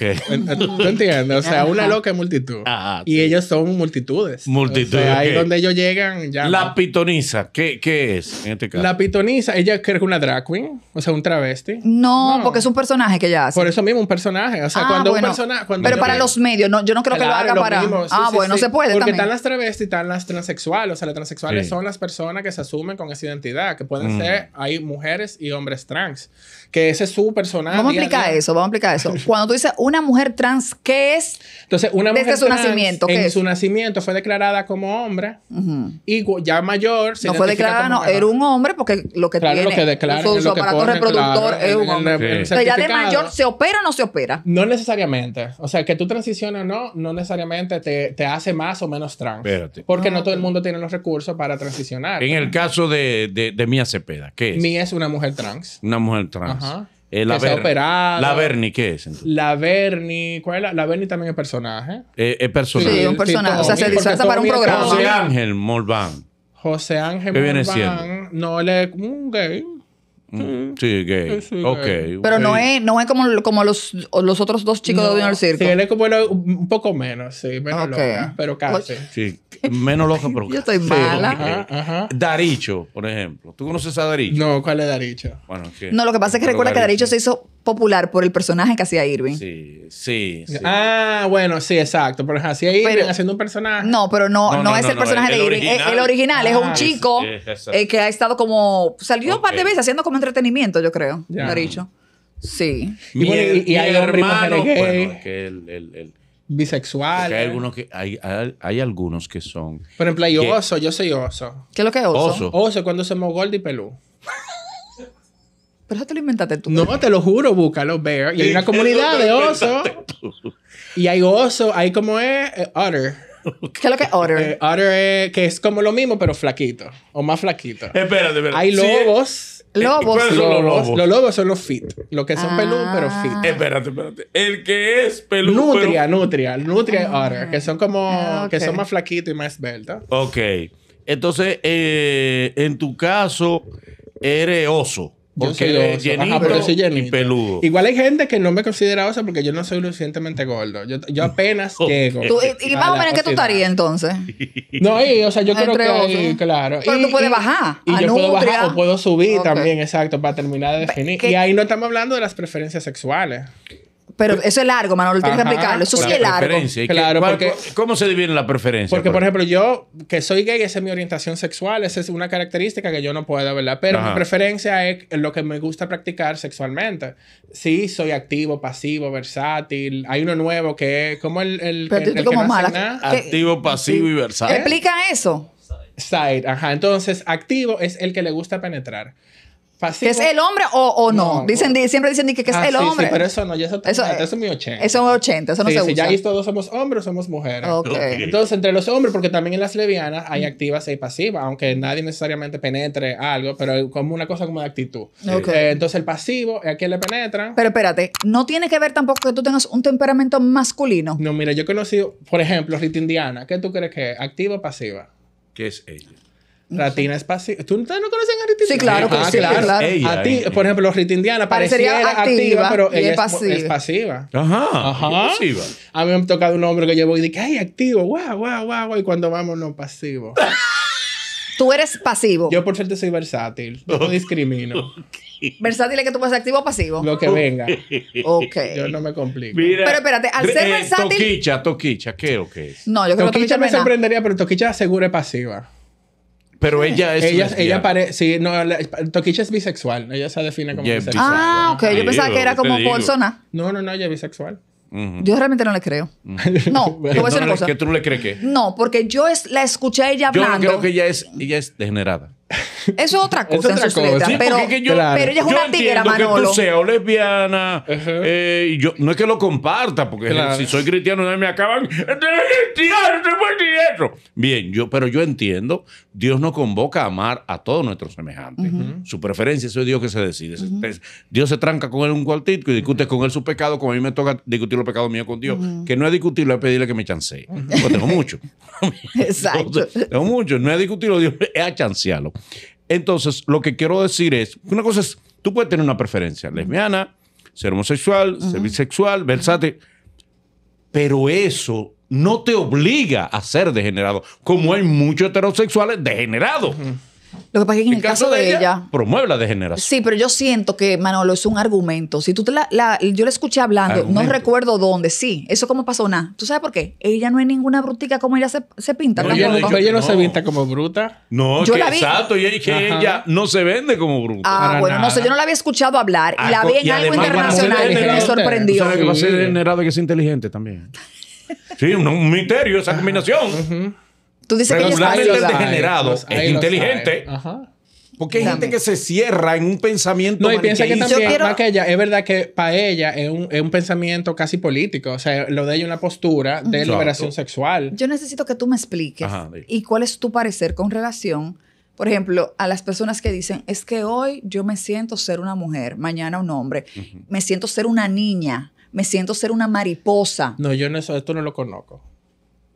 ¿Tú entiendes? O sea, una loca multitud. Ah, y ellos son multitudes. Multitudes. O ahí donde ellos llegan ya. La pitoniza, ¿Qué, es en este caso? La pitoniza, ella cree que una drag queen, o sea, un travesti. No, porque es un personaje que ya hace. Por eso mismo, un personaje. O sea, ah, cuando un personaje. Pero para los medios, yo no creo que lo haga para. ah, bueno, se puede. Porque están las travestis y están las transexuales. O sea, las transexuales son las personas que se asumen con esa identidad, que pueden mm. ser, hay mujeres y hombres trans. Thanks. que ese es su personaje. Vamos a explicar eso, vamos a explicar eso. Cuando tú dices una mujer trans, ¿qué es? Entonces, una mujer desde su nacimiento, ¿qué es? su nacimiento fue declarada como hombre y ya mayor se No fue declarada, no, era un hombre porque lo que claro, tiene lo su, aparato reproductor es un hombre. ya de mayor se opera o no se opera? No necesariamente. O sea, que tú transiciones o no, no necesariamente te, hace más o menos trans. Espérate. Porque no ah, todo el mundo tiene los recursos para transicionar. En el caso de, de, Mía Cepeda, ¿qué es? Mía es una mujer trans. Una mujer trans. Eh, la, Ver operado. ¿qué es? La Berni. ¿cuál es la? La también es personaje. Eh, es personaje. Sí, un personaje. o sea, se disfraza para un programa. José Ángel Morván. José Ángel ¿Qué viene siendo? No, él es un gay. Sí, gay. ok. Pero no es, no es como, como los, los otros dos chicos de Vino al Circo. Sí, él es como un poco menos, sí, menos loca, pero casi. Pues, sí, menos loca, pero Yo estoy mala. Daricho, por ejemplo. ¿Tú conoces a Daricho? No, ¿cuál es Daricho? Bueno, ¿qué? No, lo que pasa es que recuerda que Daricho se hizo popular por el personaje que hacía Irving. Sí, sí, Ah, bueno, sí, exacto. Pero hacía Irving haciendo un personaje. No, pero no, es el personaje de Irving. El original, es un ah, chico eh, que ha estado como. Salió un par de veces haciendo como entretenimiento, yo creo. Ya. Lo he dicho. Sí. y, hay hermanos. Bueno, que el bisexual. hay algunos que hay, algunos que son. Por ejemplo, hay oso, yo soy oso. ¿Qué es lo que es oso? Oso. Oso cuando se Gold y pelú. Pero eso te lo inventaste tú. No, te lo juro, búcalo Bear. Y hay una comunidad de osos. Y hay oso hay como es eh, otter. ¿Qué es lo que es otter? Eh, otter es, que es como lo mismo, pero flaquito. O más flaquito. Espérate, espérate. Hay eh, lobos. lobos. son los lobos? Los lobos son los fit. Los que son ah. peludos, pero fit. Espérate, espérate. El que es peludo, Nutria, pero... nutria. Nutria es otter. Ah. Que son como. Ah, que son más flaquitos y más esbeltos. Ok. Entonces, en tu caso, eres oso. Porque yo soy peludo. Igual hay gente que no me considera oso porque yo no soy lo suficientemente gordo. Yo, yo apenas llego. ¿Tú, ¿Y más o menos qué tú estarías entonces? No, o sea, yo creo que. Claro. Pero tú puedes bajar. Y, yo puedo bajar o puedo subir también, exacto, para terminar de definir. Y ahí no estamos hablando de las preferencias sexuales. Pero eso es largo, Manolo, tienes que explicarlo. Eso sí es largo. Claro, ¿Cómo se divide la preferencia? Porque, por ejemplo, yo que soy gay, esa es mi orientación sexual, esa es una característica que yo no puedo, ¿verdad? Pero mi preferencia es lo que me gusta practicar sexualmente. Sí, soy activo, pasivo, versátil. Hay uno nuevo que es como el. el Pero el, que no mala. Activo, pasivo y versátil. ¿Explica eso? Side, ajá. Entonces, activo es el que le gusta penetrar. ¿Que es el hombre o, no? Dicen, siempre dicen que, es ah, el hombre. pero eso no, eso, eso, es mi 80. Eso es 80, eso no se usa. Si ya ahí todos somos hombres o somos mujeres. Entonces, entre los hombres, porque también en las levianas hay activas y pasivas, aunque nadie necesariamente penetre algo, pero como una cosa como de actitud. Eh, entonces, el pasivo es a quien le penetra. Pero espérate, no tiene que ver tampoco que tú tengas un temperamento masculino. No, mira, yo he conocido, por ejemplo, Rita Indiana. ¿Qué tú crees que es? ¿Activa o pasiva? ¿Qué es ella? Latina es pasiva. ¿Tú no conocen a Rita? Sí, ah, claro, claro. a ti, por ejemplo, Ritindiana parecería activa, activa pero ella es pasiva. Ajá. Ajá. A mí me ha tocado un hombre que llevo voy y dije, ay, activo, guau, guau, guau, Y cuando vamos, no, pasivo. Tú eres pasivo. Yo, por suerte, soy versátil. Yo no discrimino. ¿Versátil es que tú puedes activo o pasivo? Lo que venga. Ok. Yo no me complico. pero espérate, al eh, ser versátil. Toquicha, Toquicha, ¿qué o qué es? No, yo creo toquicha que Toquicha me sorprendería, pero Toquicha seguro es pasiva. Pero ella es. Ella, ella parece. Sí, no, es bisexual. Ella se define como bisexual. Ah, ok. Yo pensaba que era como persona. No, no, no, ella es bisexual. Yo realmente no le creo. No, te voy a una cosa. ¿Que tú le crees que? No, porque yo la escuché a ella hablando. Yo creo que ella es, ella es degenerada. Eso es otra cosa. pero, ella es una tigera Manolo. Que tú seas lesbiana. Eh, yo, no es que lo comparta, porque si soy cristiano, me acaban. Bien, yo, pero yo entiendo, Dios nos convoca a amar a todos nuestros semejantes. Su preferencia, eso es Dios que se decide. Dios se tranca con él un cuartito y discute con él su pecado, como a mí me toca discutir los pecados míos con Dios. Que no es discutirlo, es pedirle que me chancee. Pues tengo mucho. Exacto. tengo mucho. No es discutirlo, Dios, es chancearlo entonces, lo que quiero decir es, una cosa es, tú puedes tener una preferencia lesbiana, ser homosexual, ser bisexual, versátil, pero eso no te obliga a ser degenerado, como hay muchos heterosexuales degenerados. Lo que pasa es que en, el caso, de, ella, Promueve la degeneración. Sí, pero yo siento que, Manolo, es un argumento. Si tú te la, la yo la escuché hablando, no recuerdo dónde, sí. Eso como pasó nada. ¿Tú sabes por qué? Ella no es ninguna brutica como ella se, se pinta. No, ella, no, ella no, se pinta como bruta. No, yo exacto. Y que ella no se vende como bruta. Ah, bueno, no sé. Yo no la había escuchado hablar. y la vi en algo internacional Y me sorprendió. ¿Sabes que va a ser degenerado que es inteligente también? Sí, un, misterio esa combinación. Tú dices Pero que está degenerado es inteligente. Porque hay gente que se cierra en un pensamiento. No, y piensa que también, quiero... ella, es verdad que para ella es un, pensamiento casi político. O sea, lo de ella es una postura de liberación sexual. Yo necesito que tú me expliques. ¿Y cuál es tu parecer con relación, por ejemplo, a las personas que dicen, es que hoy yo me siento ser una mujer, mañana un hombre, me siento ser una niña, me siento ser una mariposa? No, yo no, esto no lo conozco.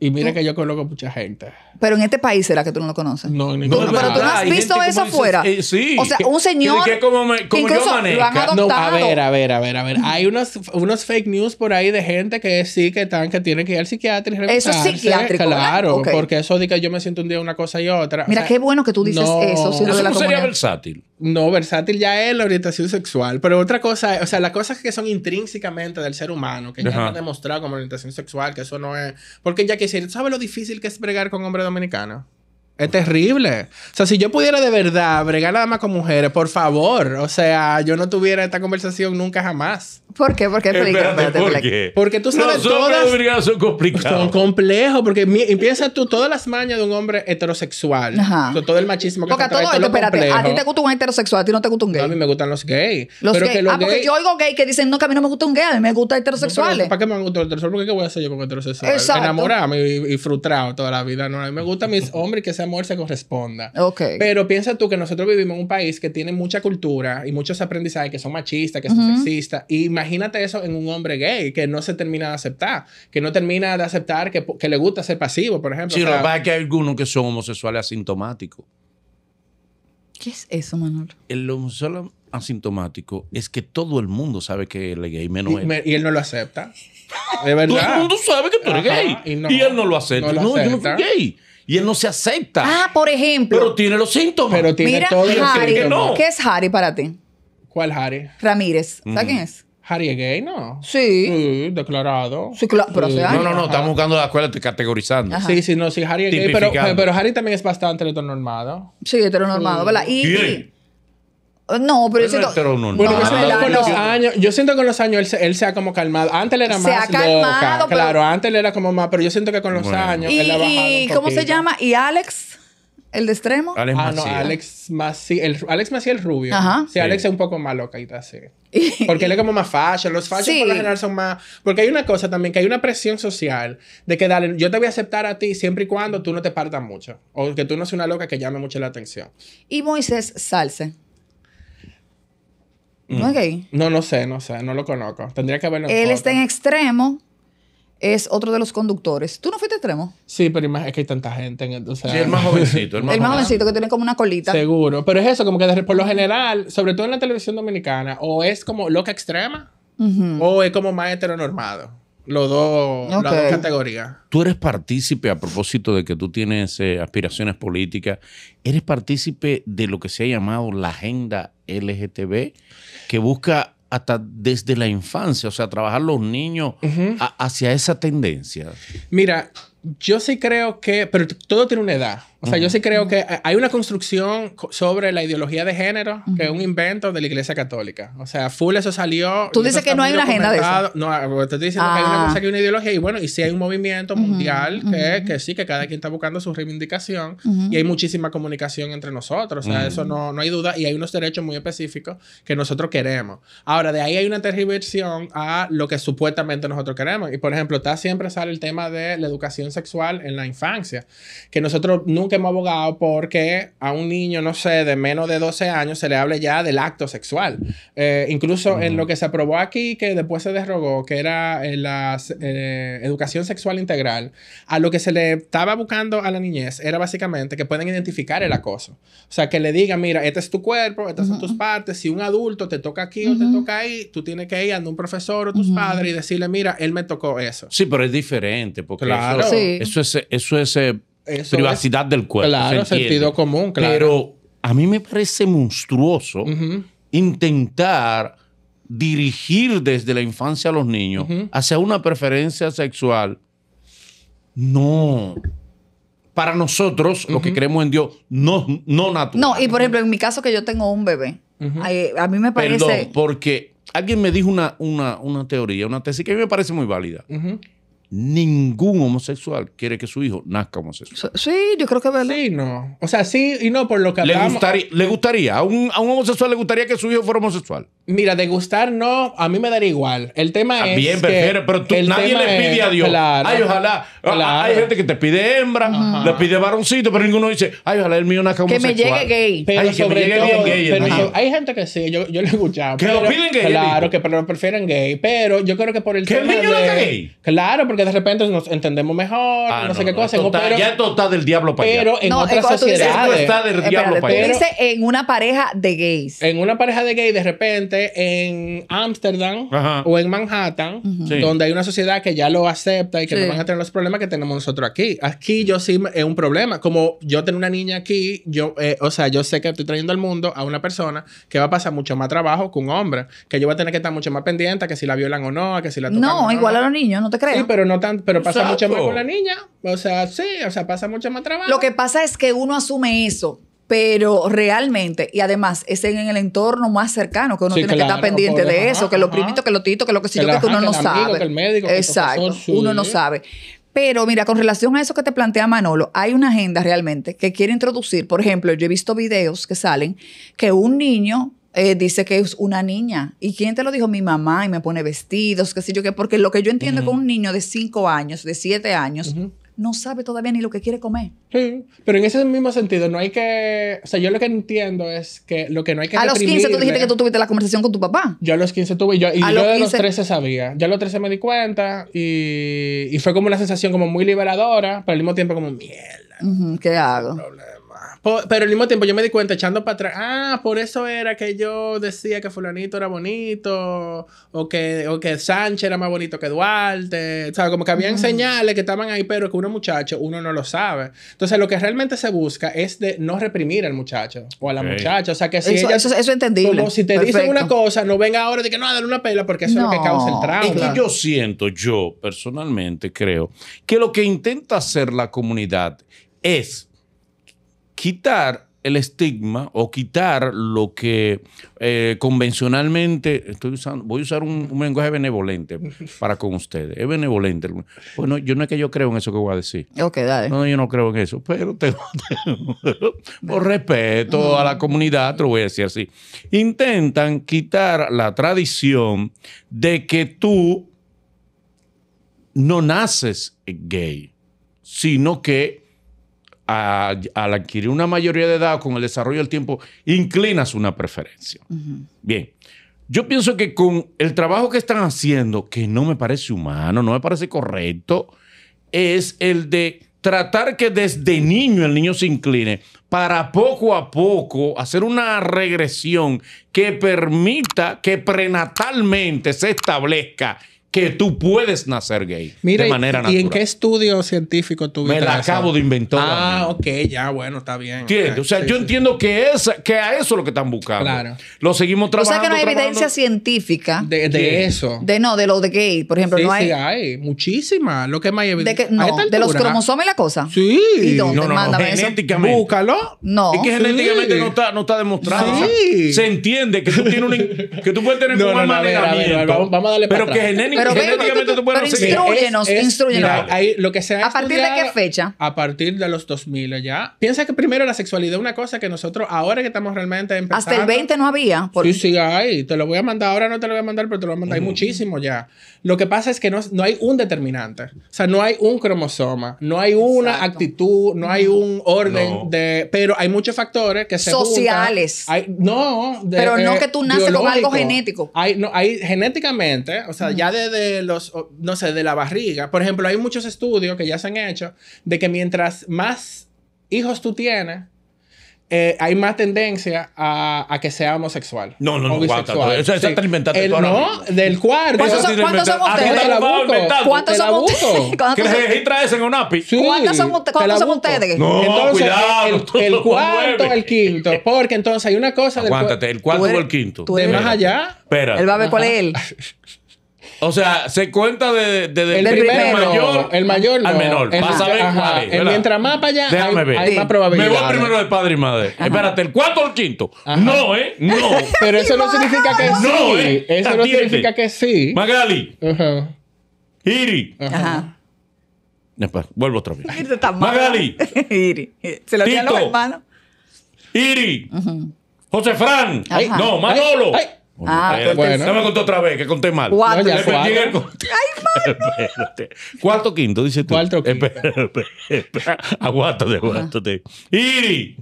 Y mira que yo conozco mucha gente. Pero en este país será que tú no lo conoces. No, en ningún no, Pero tú no has visto eso afuera. Eh, sí. O sea, un señor. Que, como, me, incluso Lo a ver, a ver, a ver, a ver. Hay unos, unos fake news por ahí de gente que sí que están, que tienen que ir al psiquiatra y Eso es psiquiátrico. Claro, porque eso de que yo me siento un día una cosa y otra. Mira, qué bueno que tú dices eso. eso de la sería versátil. No, versátil ya es la orientación sexual, pero otra cosa, o sea, las cosas que son intrínsecamente del ser humano, que ya han demostrado como orientación sexual, que eso no es... Porque ya quisiera, ¿sabes lo difícil que es bregar con hombre dominicano? Es terrible. O sea, si yo pudiera de verdad bregar nada más con mujeres, por favor, o sea, yo no tuviera esta conversación nunca jamás. ¿Por qué? Porque Espérate, Porque tú sabes Los todas... Los son complicados. Son complejos, porque piensa tú todas las mañas de un hombre heterosexual. Ajá. todo el machismo que Porque se todo esto, espérate, a ti te gusta un heterosexual, a ti no te gusta un gay. a mí me gustan los gays. Los pero gays. ah, porque yo oigo gays que dicen, no, que a mí no me gusta un gay, a mí me gusta heterosexual. ¿Para qué me gusta heterosexual? ¿Por ¿qué voy a hacer yo con heterosexual? Enamorado, y, frustrado toda la vida. No, a mí me gusta mis hombres que ese amor se corresponda. Ok. Pero piensa tú que nosotros vivimos en un país que tiene mucha cultura y muchos aprendizajes que son machistas, que son sexistas y imagínate eso en un hombre gay que no se termina de aceptar, que no termina de aceptar que, le gusta ser pasivo, por ejemplo. Sí, lo que que hay algunos que son homosexuales asintomáticos. ¿Qué es eso, Manuel? El homosexual asintomático es que todo el mundo sabe que él es gay, menos y, él. y él no lo acepta. De verdad. todo el mundo sabe que tú eres gay. Y, él no lo acepta. No, yo soy gay. Y él no se acepta. Ah, por ejemplo. Pero tiene los síntomas. Pero tiene Mira, Harry, los síntomas. ¿Qué es Harry para ti? ¿Cuál Harry? Ramírez. ¿Sabes mm. quién es? Harry es gay, ¿no? Sí. Sí, declarado. Sí, claro, pero hace No, no, no, estamos buscando la escuela, estoy categorizando. Sí, sí, no, sí, Harry es gay, pero, pero Harry también es bastante heteronormado. Sí, heteronormado, ¿verdad? Y, eh, no, pero yo siento. Bueno, yo ah, siento con los años, yo siento que con los años él se, ha como calmado. Antes le era más se ha calmado, pero... claro, antes le era como más, pero yo siento que con los años y, él ha bajado ¿Y cómo se llama? ¿Y Alex? el de extremo. Alex ah, no, Alex Maciel, el, Alex rubio. Ajá. Sí, Alex es un poco más loca y sí. Porque él es como más fashion. Los fashion por lo general son más. Porque hay una cosa también, que hay una presión social de que, dale, yo te voy a aceptar a ti siempre y cuando tú no te partas mucho. O que tú no seas una loca que llame mucho la atención. Y Moisés Salce. Okay. Mm. No, no sé, no sé, no lo conozco. Tendría que haberlo. Él está en extremo es otro de los conductores. ¿Tú no fuiste extremo? Sí, pero es que hay tanta gente. En el, sí, el más jovencito. El más, el más jovencito que tiene como una colita. Seguro. Pero es eso, como que por lo general, sobre todo en la televisión dominicana, o es como loca extrema, o es como más heteronormado. Los dos, Las dos categorías. Tú eres partícipe, a propósito de que tú tienes eh, aspiraciones políticas, eres partícipe de lo que se ha llamado la agenda LGTB, que busca hasta desde la infancia, o sea, trabajar los niños hacia esa tendencia? Mira, yo sí creo que, pero todo tiene una edad. O sea, yo sí creo que hay una construcción sobre la ideología de género que es un invento de la Iglesia Católica. O sea, full eso salió. Tú dices que no hay una agenda de eso. No, ah, te estoy diciendo que hay una ah. cosa que una ideología y bueno, y sí hay un movimiento mundial que, que, sí, que cada quien está buscando su reivindicación y hay muchísima comunicación entre nosotros. O sea, eso no, no hay duda y hay unos derechos muy específicos que nosotros queremos. Ahora, de ahí hay una tergiversión a lo que supuestamente nosotros queremos. Y por ejemplo, está siempre sale el tema de la educación sexual en la infancia, que nosotros nunca tema abogado porque a un niño, no sé, de menos de 12 años se le hable ya del acto sexual. Eh, incluso en lo que se aprobó aquí, que después se derogó, que era eh, la eh, educación sexual integral, a lo que se le estaba buscando a la niñez era básicamente que pueden identificar el acoso. O sea, que le digan, mira, este es tu cuerpo, estas son tus partes, si un adulto te toca aquí o te toca ahí, tú tienes que ir a un profesor o tus padres y decirle, mira, él me tocó eso. Sí, pero es diferente, porque claro. eso, eso es... Eso es privacidad del cuerpo. Claro, sentido común, claro. Pero a mí me parece monstruoso intentar dirigir desde la infancia a los niños hacia una preferencia sexual. No. Para nosotros, los que creemos en Dios, no, no natural. No, y por ejemplo, en mi caso que yo tengo un bebé, a, mí me parece... Perdón, porque alguien me dijo una, una, teoría, una tesis que a mí me parece muy válida ningún homosexual quiere que su hijo nazca homosexual. Sí, yo creo que es verdad. no. O sea, sí y no, por lo que hablamos. Le gustaría, le gustaría a, un, homosexual le gustaría que su hijo fuera homosexual. Mira, de gustar no, a mí me daría igual. El tema ah, es. Bien, pero nadie le pide a Dios. ay, ojalá. Ah, hay gente que te pide hembra, le pide varoncito, pero ninguno dice, ay, ojalá el mío nazca homosexual. Que me llegue gay. Pero hay gente que sí, yo, yo lo he escuchado. Que lo piden gay. Claro, que pero lo prefieren gay. Pero yo creo que por el. Que el niño nazca gay. Claro, porque que de repente nos entendemos mejor, ah, no, sé qué cosa. ya esto está del diablo para Pero en otra otras eh, sociedades. está del diablo para en una pareja de gays. En una pareja de gays, de repente, en Ámsterdam o en Manhattan, donde hay una sociedad que ya lo acepta y que no van a tener los problemas que tenemos nosotros aquí. Aquí yo sí es un problema. Como yo tengo una niña aquí, yo, eh, o sea, yo sé que estoy trayendo al mundo a una persona que va a pasar mucho más trabajo que un hombre, que yo voy a tener que estar mucho más pendiente que si la violan o no, que si la tocan. No, igual a los niños, no te crees pero no tanto, pero pasa mucho más con la niña. O sea, sí, o sea, pasa mucho más trabajo. Lo que pasa es que uno asume eso. Pero realmente, y además, es en el entorno más cercano que uno tiene que estar pendiente de eso, que lo primito, que lo tito, que lo que sé yo, que, uno no sabe. Exacto, uno no sabe. Pero mira, con relación a eso que te plantea Manolo, hay una agenda realmente que quiere introducir. Por ejemplo, yo he visto videos que salen que un niño eh, dice que es una niña. ¿Y quién te lo dijo? Mi mamá y me pone vestidos, qué sé yo qué, porque lo que yo entiendo es que un niño de 5 años, de 7 años, no sabe todavía ni lo que quiere comer. Sí, pero en ese mismo sentido, no hay que, o sea, yo lo que entiendo es que lo que no hay que... A los 15 tú dijiste que tú tuviste la conversación con tu papá. Yo a los 15 tuve, y yo, de los 13 sabía, yo a los 13 me di cuenta y, fue como una sensación como muy liberadora, pero al mismo tiempo como mierda. ¿Qué hago? Pero al mismo tiempo yo me di cuenta echando para atrás, ah, por eso era que yo decía que fulanito era bonito, o que, o que Sánchez era más bonito que Duarte, o sea, como que habían mm. señales que estaban ahí, pero que uno muchacho, uno no lo sabe. Entonces lo que realmente se busca es de no reprimir al muchacho o a la muchacha, o sea, que si eso, es entendible. Como si te dicen una cosa, no venga ahora de que no, dar una pela, porque eso es lo que causa el trauma. Es que yo siento, yo personalmente creo, que lo que intenta hacer la comunidad es quitar el estigma o quitar lo que eh, convencionalmente estoy usando, voy a usar un, lenguaje benevolente para con ustedes. Es benevolente. Bueno, yo no es que yo creo en eso que voy a decir. Ok, dale. No, yo no creo en eso, pero por respeto a la comunidad, te lo voy a decir así. Intentan quitar la tradición de que tú no naces gay, sino que al, adquirir una mayoría de edad con el desarrollo del tiempo, inclinas una preferencia. Bien, yo pienso que con el trabajo que están haciendo, que no me parece humano, no me parece correcto, es el de tratar que desde niño el niño se incline para poco a poco hacer una regresión que permita que prenatalmente se establezca que tú puedes nacer gay Mira, de manera ¿y, natural. ¿Y en qué estudio científico tú Me la acabo de inventar. Ah, ok, ya, bueno, está bien. O sea, yo entiendo que, a eso es lo que están buscando. Claro. Lo seguimos trabajando. O sea, que no hay evidencia científica. De, eso. De no, de lo de gay, por ejemplo. no hay... sí, hay. Muchísima. Lo que más hay evidencia. De, los cromosomas y la cosa. Sí. ¿Y dónde? No, no, Mándame Genéticamente. Búscalo. No. Es que genéticamente no, está, demostrado. Sí. se entiende que tú, tienes que tú puedes tener un no, no, vamos a darle para Pero que genéticamente pero Genéticamente tú puedes pero instruyenos, instruyenos. lo que se ¿A partir de qué fecha? A partir de los 2000 ya. Piensa que primero la sexualidad es una cosa que nosotros ahora que estamos realmente empezando... Hasta el 20 no había. Sí, sí, hay. Te lo voy a mandar. Ahora no te lo voy a mandar, pero te lo voy a mandar. Hay muchísimo ya. Lo que pasa es que no, hay un determinante. O sea, no hay un cromosoma. No hay una actitud. No hay un orden de... Pero hay muchos factores que se Sociales. Hay, no. pero no eh, que tú naces con algo genético. Hay, genéticamente, o sea, ya desde, de los, no sé, de la barriga. Por ejemplo, hay muchos estudios que ya se han hecho de que mientras más hijos tú tienes, eh, hay más tendencia a, que sea homosexual. No, no, no. eso, es el, No, del cuarto. ¿Cuántos, son, ¿cuántos son ah, ustedes? ¿Cuántos son ustedes? Que les eso en un API. ¿Cuántos son, ustedes? No, entonces, cuidado. El, el, cuarto, el quinto. Porque entonces hay una cosa. Aguántate, el cuarto o el quinto. De más allá. Espera. Él va a ver cuál es él. O sea, se cuenta de, de, el, primero, mayor, el mayor no. al menor. para saber cuál es. mientras más para allá, Déjame hay, ver. hay más probabilidad. Me voy primero del padre y madre. Espérate, el cuarto o el quinto. No, ¿eh? No. Pero eso no significa que sí. No, ¿eh? Eso no significa que sí. Magali. Ajá. Iri. Ajá. Después, vuelvo otra vez. Magali. Iri. Se lo tienen a los hermanos. Iri. José Fran. no, Manolo. Ah, bueno. No me contó otra vez, que conté mal. Cuatro. ya, Ay, Cuarto quinto, dice tú. Cuarto quinto. aguántate, aguántate. Iri.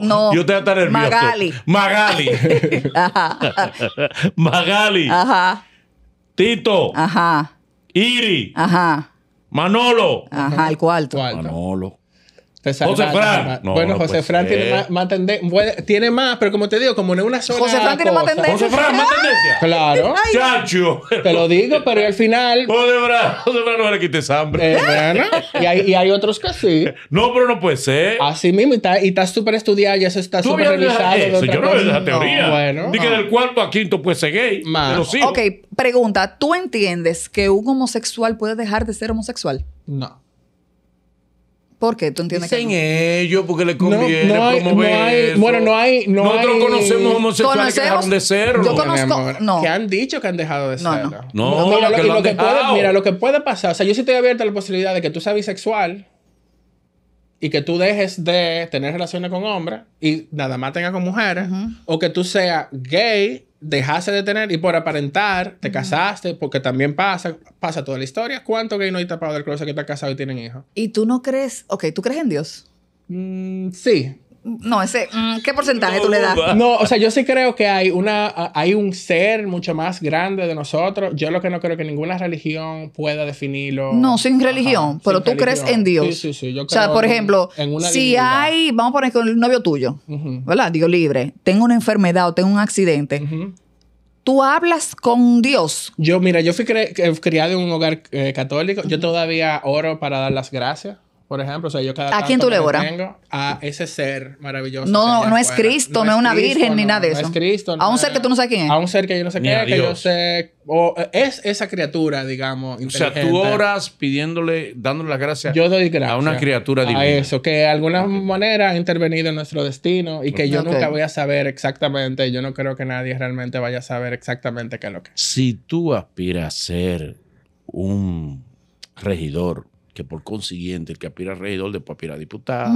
no, Yo te voy a estar nervioso. Magali. Magali. Ajá. Magali. Ajá. Tito. Ajá. Iri. Ajá. Manolo. Ajá, el cuarto. Manolo. José Fran. bueno, José pues, Fran tiene eh. más, tendencia. Tiene más, pero como te digo, como en una sola. José Fran tiene más tendencia. José Fran, más tendencia. Claro. Chacho. Te lo digo, pero al final. José Fran, José no le quites hambre. Eh, y, hay, otros que sí. No, pero no puede ser. Así mismo, y está súper estudiado, ya eso está súper revisado. Yo no veo esa teoría. Ni que del cuarto a quinto puede ser gay. Más. Ok, pregunta. ¿Tú entiendes que un homosexual puede dejar de ser homosexual? No. ¿Por qué? ¿Tú entiendes que no? ellos porque les conviene no, no hay, promover no hay, Bueno, no hay... Nosotros conocemos homosexuales ¿Conocemos? que dejaron de serlo. Yo conozco... No. Que han dicho que han dejado de ser No, no. mira, lo, que, puede, mira, lo que puede pasar... O sea, yo sí estoy abierta a la posibilidad de que tú seas bisexual y que tú dejes de tener relaciones con hombres y nada más tengas con mujeres. O que tú seas gay dejaste de tener y por aparentar te casaste, porque también pasa, pasa toda la historia. ¿Cuánto gay no hay tapado del closet que está casado y tienen hijos? ¿Y tú no crees, ok, tú crees en Dios? Mm, sí, no, ese, mm, ¿qué porcentaje tú le das? No, o sea, yo sí creo que hay una, hay un ser mucho más grande de nosotros. Yo lo que no creo que ninguna religión pueda definirlo. No, sin religión, pero tú crees en Dios. Sí, sí, sí. Yo o sea, por ejemplo, si hay, vamos a poner con el novio tuyo, ¿verdad? Dios libre, tengo una enfermedad o tengo un accidente. tú hablas con Dios. Yo, mira, yo fui eh, criado en un hogar eh, católico. Yo todavía oro para dar las gracias por ejemplo, o sea, yo cada ¿A quién A ese ser maravilloso. No, no, no es Cristo, no, es una virgen ni nada de eso. es Cristo. a un ser que tú no sabes quién es. A un ser que yo no sé quién es, que yo sé. es esa criatura, digamos. O sea, tú oras pidiéndole, dándole las gracias, yo doy gracias a una criatura divina. eso, que de alguna manera ha intervenido en nuestro destino y que yo nunca voy a saber exactamente. Yo no creo que nadie realmente vaya a saber exactamente qué es lo que es. Si tú aspiras a ser un regidor que por consiguiente el que aspira a regidor después aspira a diputado,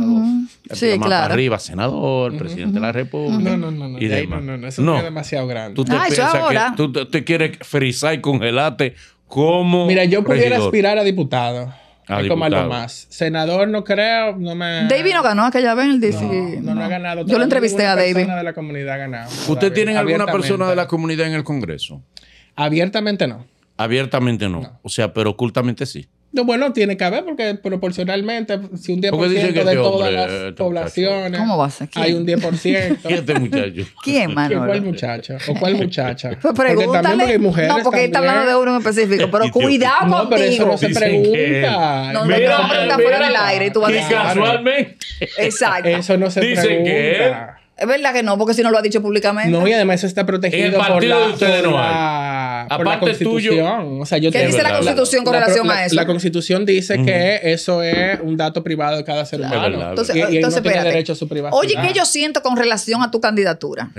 sí, más claro. para arriba senador, presidente de la república. No, no, no, no. Y no, no, no, eso es demasiado grande. Tú te ah, piensas que tú te, quieres frizar y congelarte como Mira, yo pudiera aspirar a diputado. Ah, algo más. Senador, no creo, no me. David no ganó aquella vez No, no, ha ganado. Yo lo entrevisté a David. de la comunidad ganado. ¿Usted tiene alguna persona de la comunidad en el Congreso? Abiertamente no. Abiertamente no. O sea, pero ocultamente sí no Bueno, tiene que haber porque proporcionalmente, si un 10% de este todas las este poblaciones. Hay un 10%. ¿Quién este muchacho? ¿Quién, Manolo? ¿Cuál muchacha? ¿O cuál muchacha? Pues No, porque está hablando de uno en específico. Pero cuidado no, Pero eso no se pregunta. No, no, mira, aire. Y tú vas a decir. Exacto. Eso no se pregunta. Es verdad que no, porque si no lo ha dicho públicamente. No, y además eso está protegido por la, de la, Constitución. Tuyo, o sea, yo ¿Qué dice la Constitución con relación a eso? La Constitución dice que eso es un dato privado de cada ser humano. Entonces, y, no tiene derecho a su privacidad. Oye, ¿qué yo siento con relación a tu candidatura?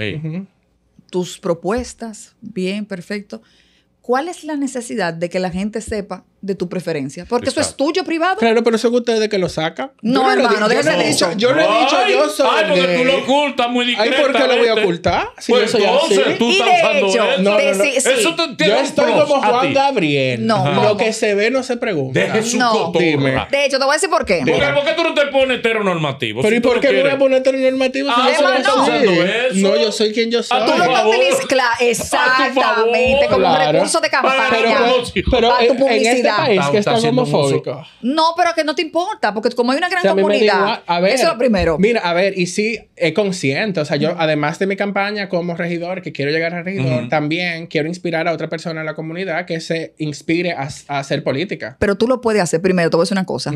Tus propuestas, bien, perfecto. ¿Cuál es la necesidad de que la gente sepa de tu preferencia. Porque eso es tuyo privado. Claro, pero eso es ustedes que lo sacan. No, hermano, yo no, dicho. Yo le he dicho, yo soy. Ay, porque tú lo ocultas muy discreta. Ay, ¿por qué lo voy a ocultar? Si pues yo soy entonces, así. tú estás de No, yo estoy como Juan Gabriel. lo que se ve no se pregunta. Deje su no. De hecho, te voy a decir por qué. Porque, ¿por qué tú no te pones heteronormativo? Pero ¿y por qué me voy a poner heteronormativo si ah, no soy eso? No, yo soy quien yo soy. A Exactamente, como recurso de campaña. Para tu este publicidad. Este país que está, No, pero que no te importa, porque como hay una gran comunidad, eso es lo primero. Mira, a ver, y sí, es consciente. O sea, yo, además de mi campaña como regidor, que quiero llegar a regidor, también quiero inspirar a otra persona en la comunidad que se inspire a, hacer política. Pero tú lo puedes hacer primero. Te voy a decir una cosa.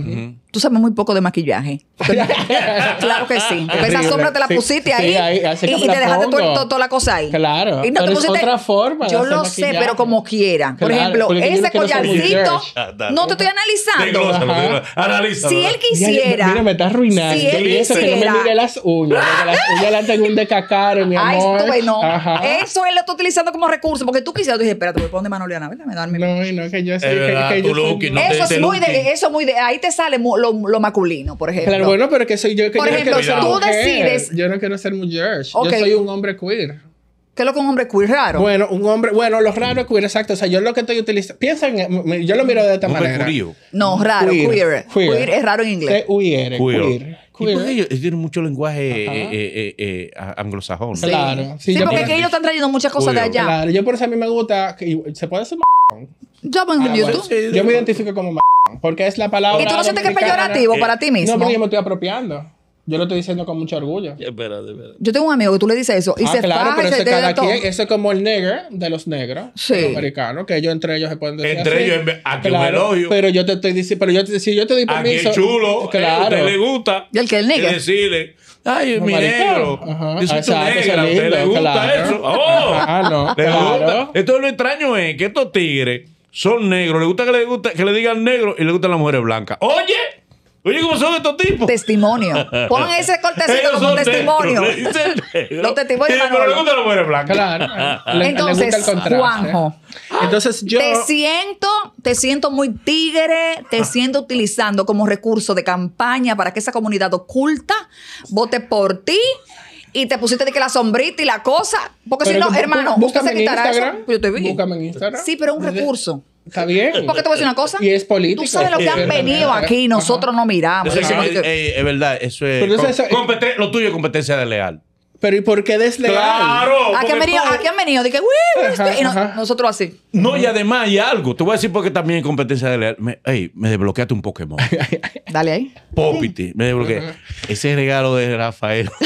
Tú sabes muy poco de maquillaje. claro que sí. esa sombra te la pusiste ahí, y, te dejaste toda, la cosa ahí. Claro. Y no te otra forma. Yo lo sé, pero como quiera. Por ejemplo, ese collarcito Ah, no te estoy analizando. Si él quisiera. mira, me estás arruinando. Si él eso que no me mire las uñas. las uñas las tengo un decacaro, mi amor. no. Eso él lo está utilizando como recurso. Porque tú quisieras, tú dije, espérate, voy a poner mano Leana, ¿verdad? Me no No, no, que yo soy. Eso es muy de. Eso muy de. Ahí te sale lo masculino, por ejemplo. Claro, bueno, pero que soy yo que Por ejemplo, tú decides. Yo no quiero ser mujer. Yo soy un hombre queer. ¿Qué es lo que un hombre queer raro? Bueno, un hombre, bueno, los raros queer, exacto. O sea, yo lo que estoy utilizando, piensa en, yo lo miro de esta manera. No, raro, queer. Queer. es raro en inglés. Queer. queer. queer. porque ellos, tienen mucho lenguaje eh, eh, eh, eh, eh anglosajón. Claro. Sí, porque ellos están trayendo muchas cosas de allá. Claro, yo por eso a mí me gusta. ¿Se puede hacer m Yo, ah, yo me identifico como m porque es la palabra. ¿Y tú no sientes que es peyorativo para ti mismo? No, porque yo me estoy apropiando. Yo lo estoy diciendo con mucho orgullo. espérate, espérate. Yo tengo un amigo que tú le dices eso. Y ah, claro, pero ese, cada quien, ese es como el negro de los negros sí. americanos, que ellos entre ellos se pueden decir. Entre ellos, aquí elogio. Pero yo te estoy diciendo, pero yo te, si yo te doy permiso. Aquí es chulo, eh, claro. a usted le gusta. Y el que es negro. Decirle, ay, mi negro. Ajá, exacto, negro. usted le gusta eso. Oh, ah, no. ¿le gusta? lo extraño es que estos tigres son negros. le, gusta, que le digan negro y le gustan las mujeres blancas. Oye. Oye, ¿cómo son estos tipos? Testimonio. Pongan ese cortecito como testimonio. Los testimonios Pero no mujeres blancas. Claro. Le, Entonces, Juanjo. Entonces yo... Te siento, te siento muy tigre, te ah. siento utilizando como recurso de campaña para que esa comunidad oculta vote por ti y te pusiste de que la sombrita y la cosa. Porque si no, hermano, usted se quitará Yo te vi. Búscame en Instagram. Sí, pero es un recurso. Javier. bien. Porque te voy a decir una cosa. Y es político. Tú sabes lo que han venido aquí, nosotros no miramos. Eh, eh, es, verdad, eso es. Pero lo tuyo es competencia desleal. Pero ¿y por qué desleal? Claro. Aquí han venido, aquí han venido, dije, este-". y nosotros así. No, y además hay algo. Te voy a decir porque también hay competencia desleal. Me, me desbloqueaste un Pokémon. Dale ahí. Popiti, me desbloqueé. Ese regalo de Rafael.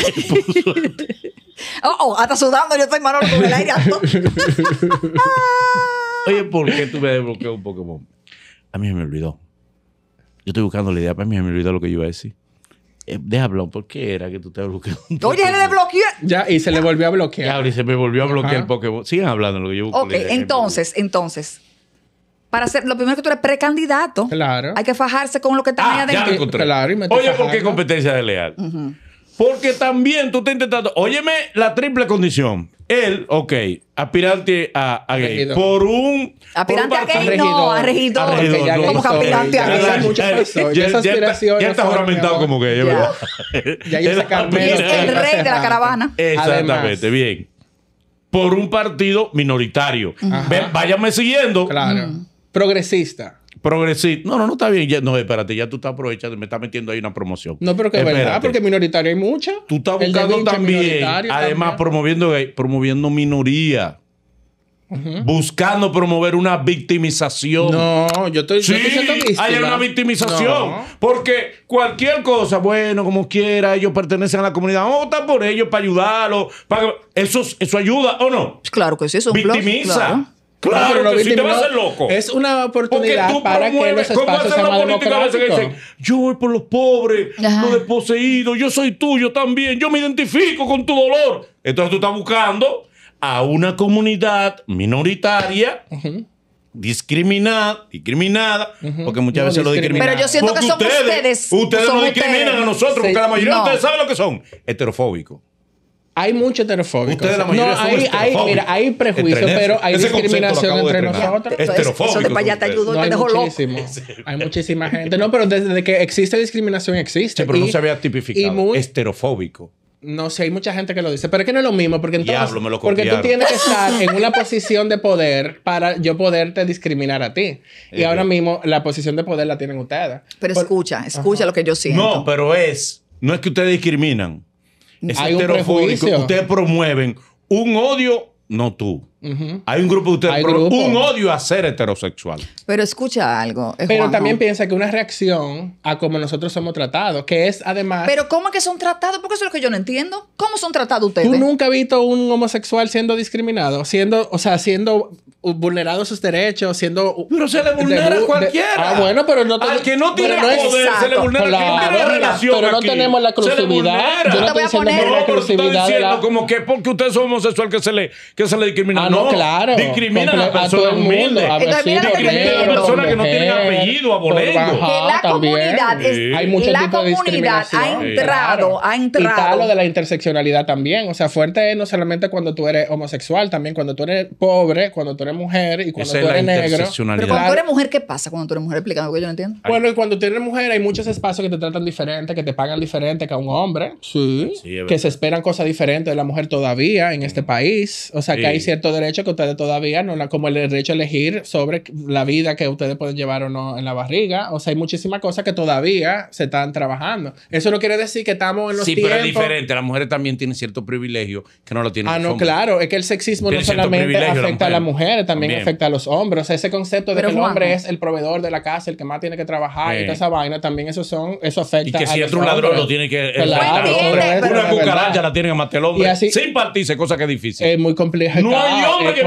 Oh, oh, hasta sudando yo estoy malo con el aire Oye, ¿por qué tú me desbloqueas un Pokémon? A mí se me olvidó. Yo estoy buscando la idea, pero a mí me olvidó lo que yo iba a decir. Eh, deja hablar ¿por qué era que tú te Pokémon. Oye, le desbloqueé. Ya, y se le volvió a bloquear. Ya, y se me volvió a bloquear el Pokémon. Sigan hablando lo que yo busco. Ok, entonces, entonces. Para ser, lo primero que tú eres precandidato. Claro. Hay que fajarse con lo que está ah, ahí Ya encontré. Claro, y me Oye, ¿por qué competencia de leal? Porque también tú estás intentando. Óyeme la triple condición. Él, ok, aspirante a, a gay. Por un. Aspirante a gay, no, a regidor. A Como que aspirante a gay. Hay muchas Ya, ya, está, ya juramentado como gay, es verdad. Ya es el rey de la caravana. Exactamente, bien. Por un partido minoritario. váyame siguiendo. Claro. Mm. Progresista progresista. No, no, no está bien. no, espérate, ya tú estás aprovechando, me estás metiendo ahí una promoción. No, pero que es verdad, porque minoritaria hay mucha. Tú estás buscando también, además, promoviendo promoviendo minoría. Buscando promover una victimización. No, yo estoy, diciendo que Hay una victimización. Porque cualquier cosa, bueno, como quiera, ellos pertenecen a la comunidad. Vamos a votar por ellos para ayudarlos. Para... Eso, eso ayuda o no. Claro que sí, eso Victimiza. Claro, que si te vas a hacer loco. Es una oportunidad para que los espacios sean va a ser que dicen, yo voy por los pobres, los desposeídos, yo soy tuyo también, yo me identifico con tu dolor. Entonces tú estás buscando a una comunidad minoritaria discriminada, porque muchas veces lo discriminan. Pero yo siento pues que son ustedes. Ustedes, no discriminan a nosotros, porque la mayoría de ustedes saben lo que son, heterofóbicos. Hay mucho heterofóbico. no, hay, hay, prejuicio, pero hay discriminación entre nosotros. Eso de para allá te ayudó, no, te dejó loco. Hay muchísima gente. No, pero desde que existe discriminación existe. pero no se había tipificado. esterofóbico. No sé, hay mucha gente que lo dice, pero es que no es lo mismo, porque entonces, porque tú tienes que estar en una posición de poder para yo poderte discriminar a ti. Y eh, ahora mismo la posición de poder la tienen ustedes. Pero escucha, escucha lo que yo siento. No, pero es, no es que ustedes discriminan es Hay un Ustedes promueven un odio, no tú. Hay un grupo de ustedes, un odio a ser heterosexual. Pero escucha algo. Eh, pero también piensa que una reacción a cómo nosotros somos tratados, que es además. Pero ¿cómo que son tratados? Porque eso es lo que yo no entiendo. ¿Cómo son tratados ustedes? Tú nunca has visto un homosexual siendo discriminado, siendo, o sea, siendo vulnerado sus derechos, siendo. Pero se le vulnera a cualquiera. ah, bueno, pero no tenemos. Al que no tiene poder, se le vulnera. tiene relación pero no tenemos la exclusividad. Yo no te estoy poner... no, la estoy Diciendo como que porque usted es homosexual que se le, que se le discrimina no, claro. Discrimina a la persona humilde. A discrimina a la persona que no tiene apellido, abolengo. la comunidad, la comunidad ha entrado, ha entrado. Y está lo de la interseccionalidad también. O sea, fuerte es no solamente cuando tú eres homosexual, también cuando tú eres pobre, cuando tú eres mujer y cuando tú eres negro. Pero cuando tú eres mujer, ¿qué pasa cuando tú eres mujer? Explicando que yo no entiendo. Bueno, y cuando tú eres mujer hay muchos espacios que te tratan diferente, que te pagan diferente que a un hombre. Sí. que se esperan cosas diferentes de la mujer todavía en este país. O sea, que hay cierto derecho que ustedes todavía no, la como el derecho a elegir sobre la vida que ustedes pueden llevar o no en la barriga. O sea, hay muchísimas cosas que todavía se están trabajando. Eso no quiere decir que estamos en los tiempos... Sí, pero es diferente. Las mujeres también tienen cierto privilegio que no lo tienen. Ah, no, claro. Es que el sexismo no solamente afecta a las mujeres, también, afecta a los hombres. O sea, ese concepto de que el hombre es el proveedor de la casa, el que más tiene que trabajar y toda esa vaina, también eso son, eso afecta. Y que si es un ladrón lo tiene que. Claro, pues Una cucaracha la tiene matar el hombre. Sin partirse, cosa que es difícil. Es muy compleja hombre que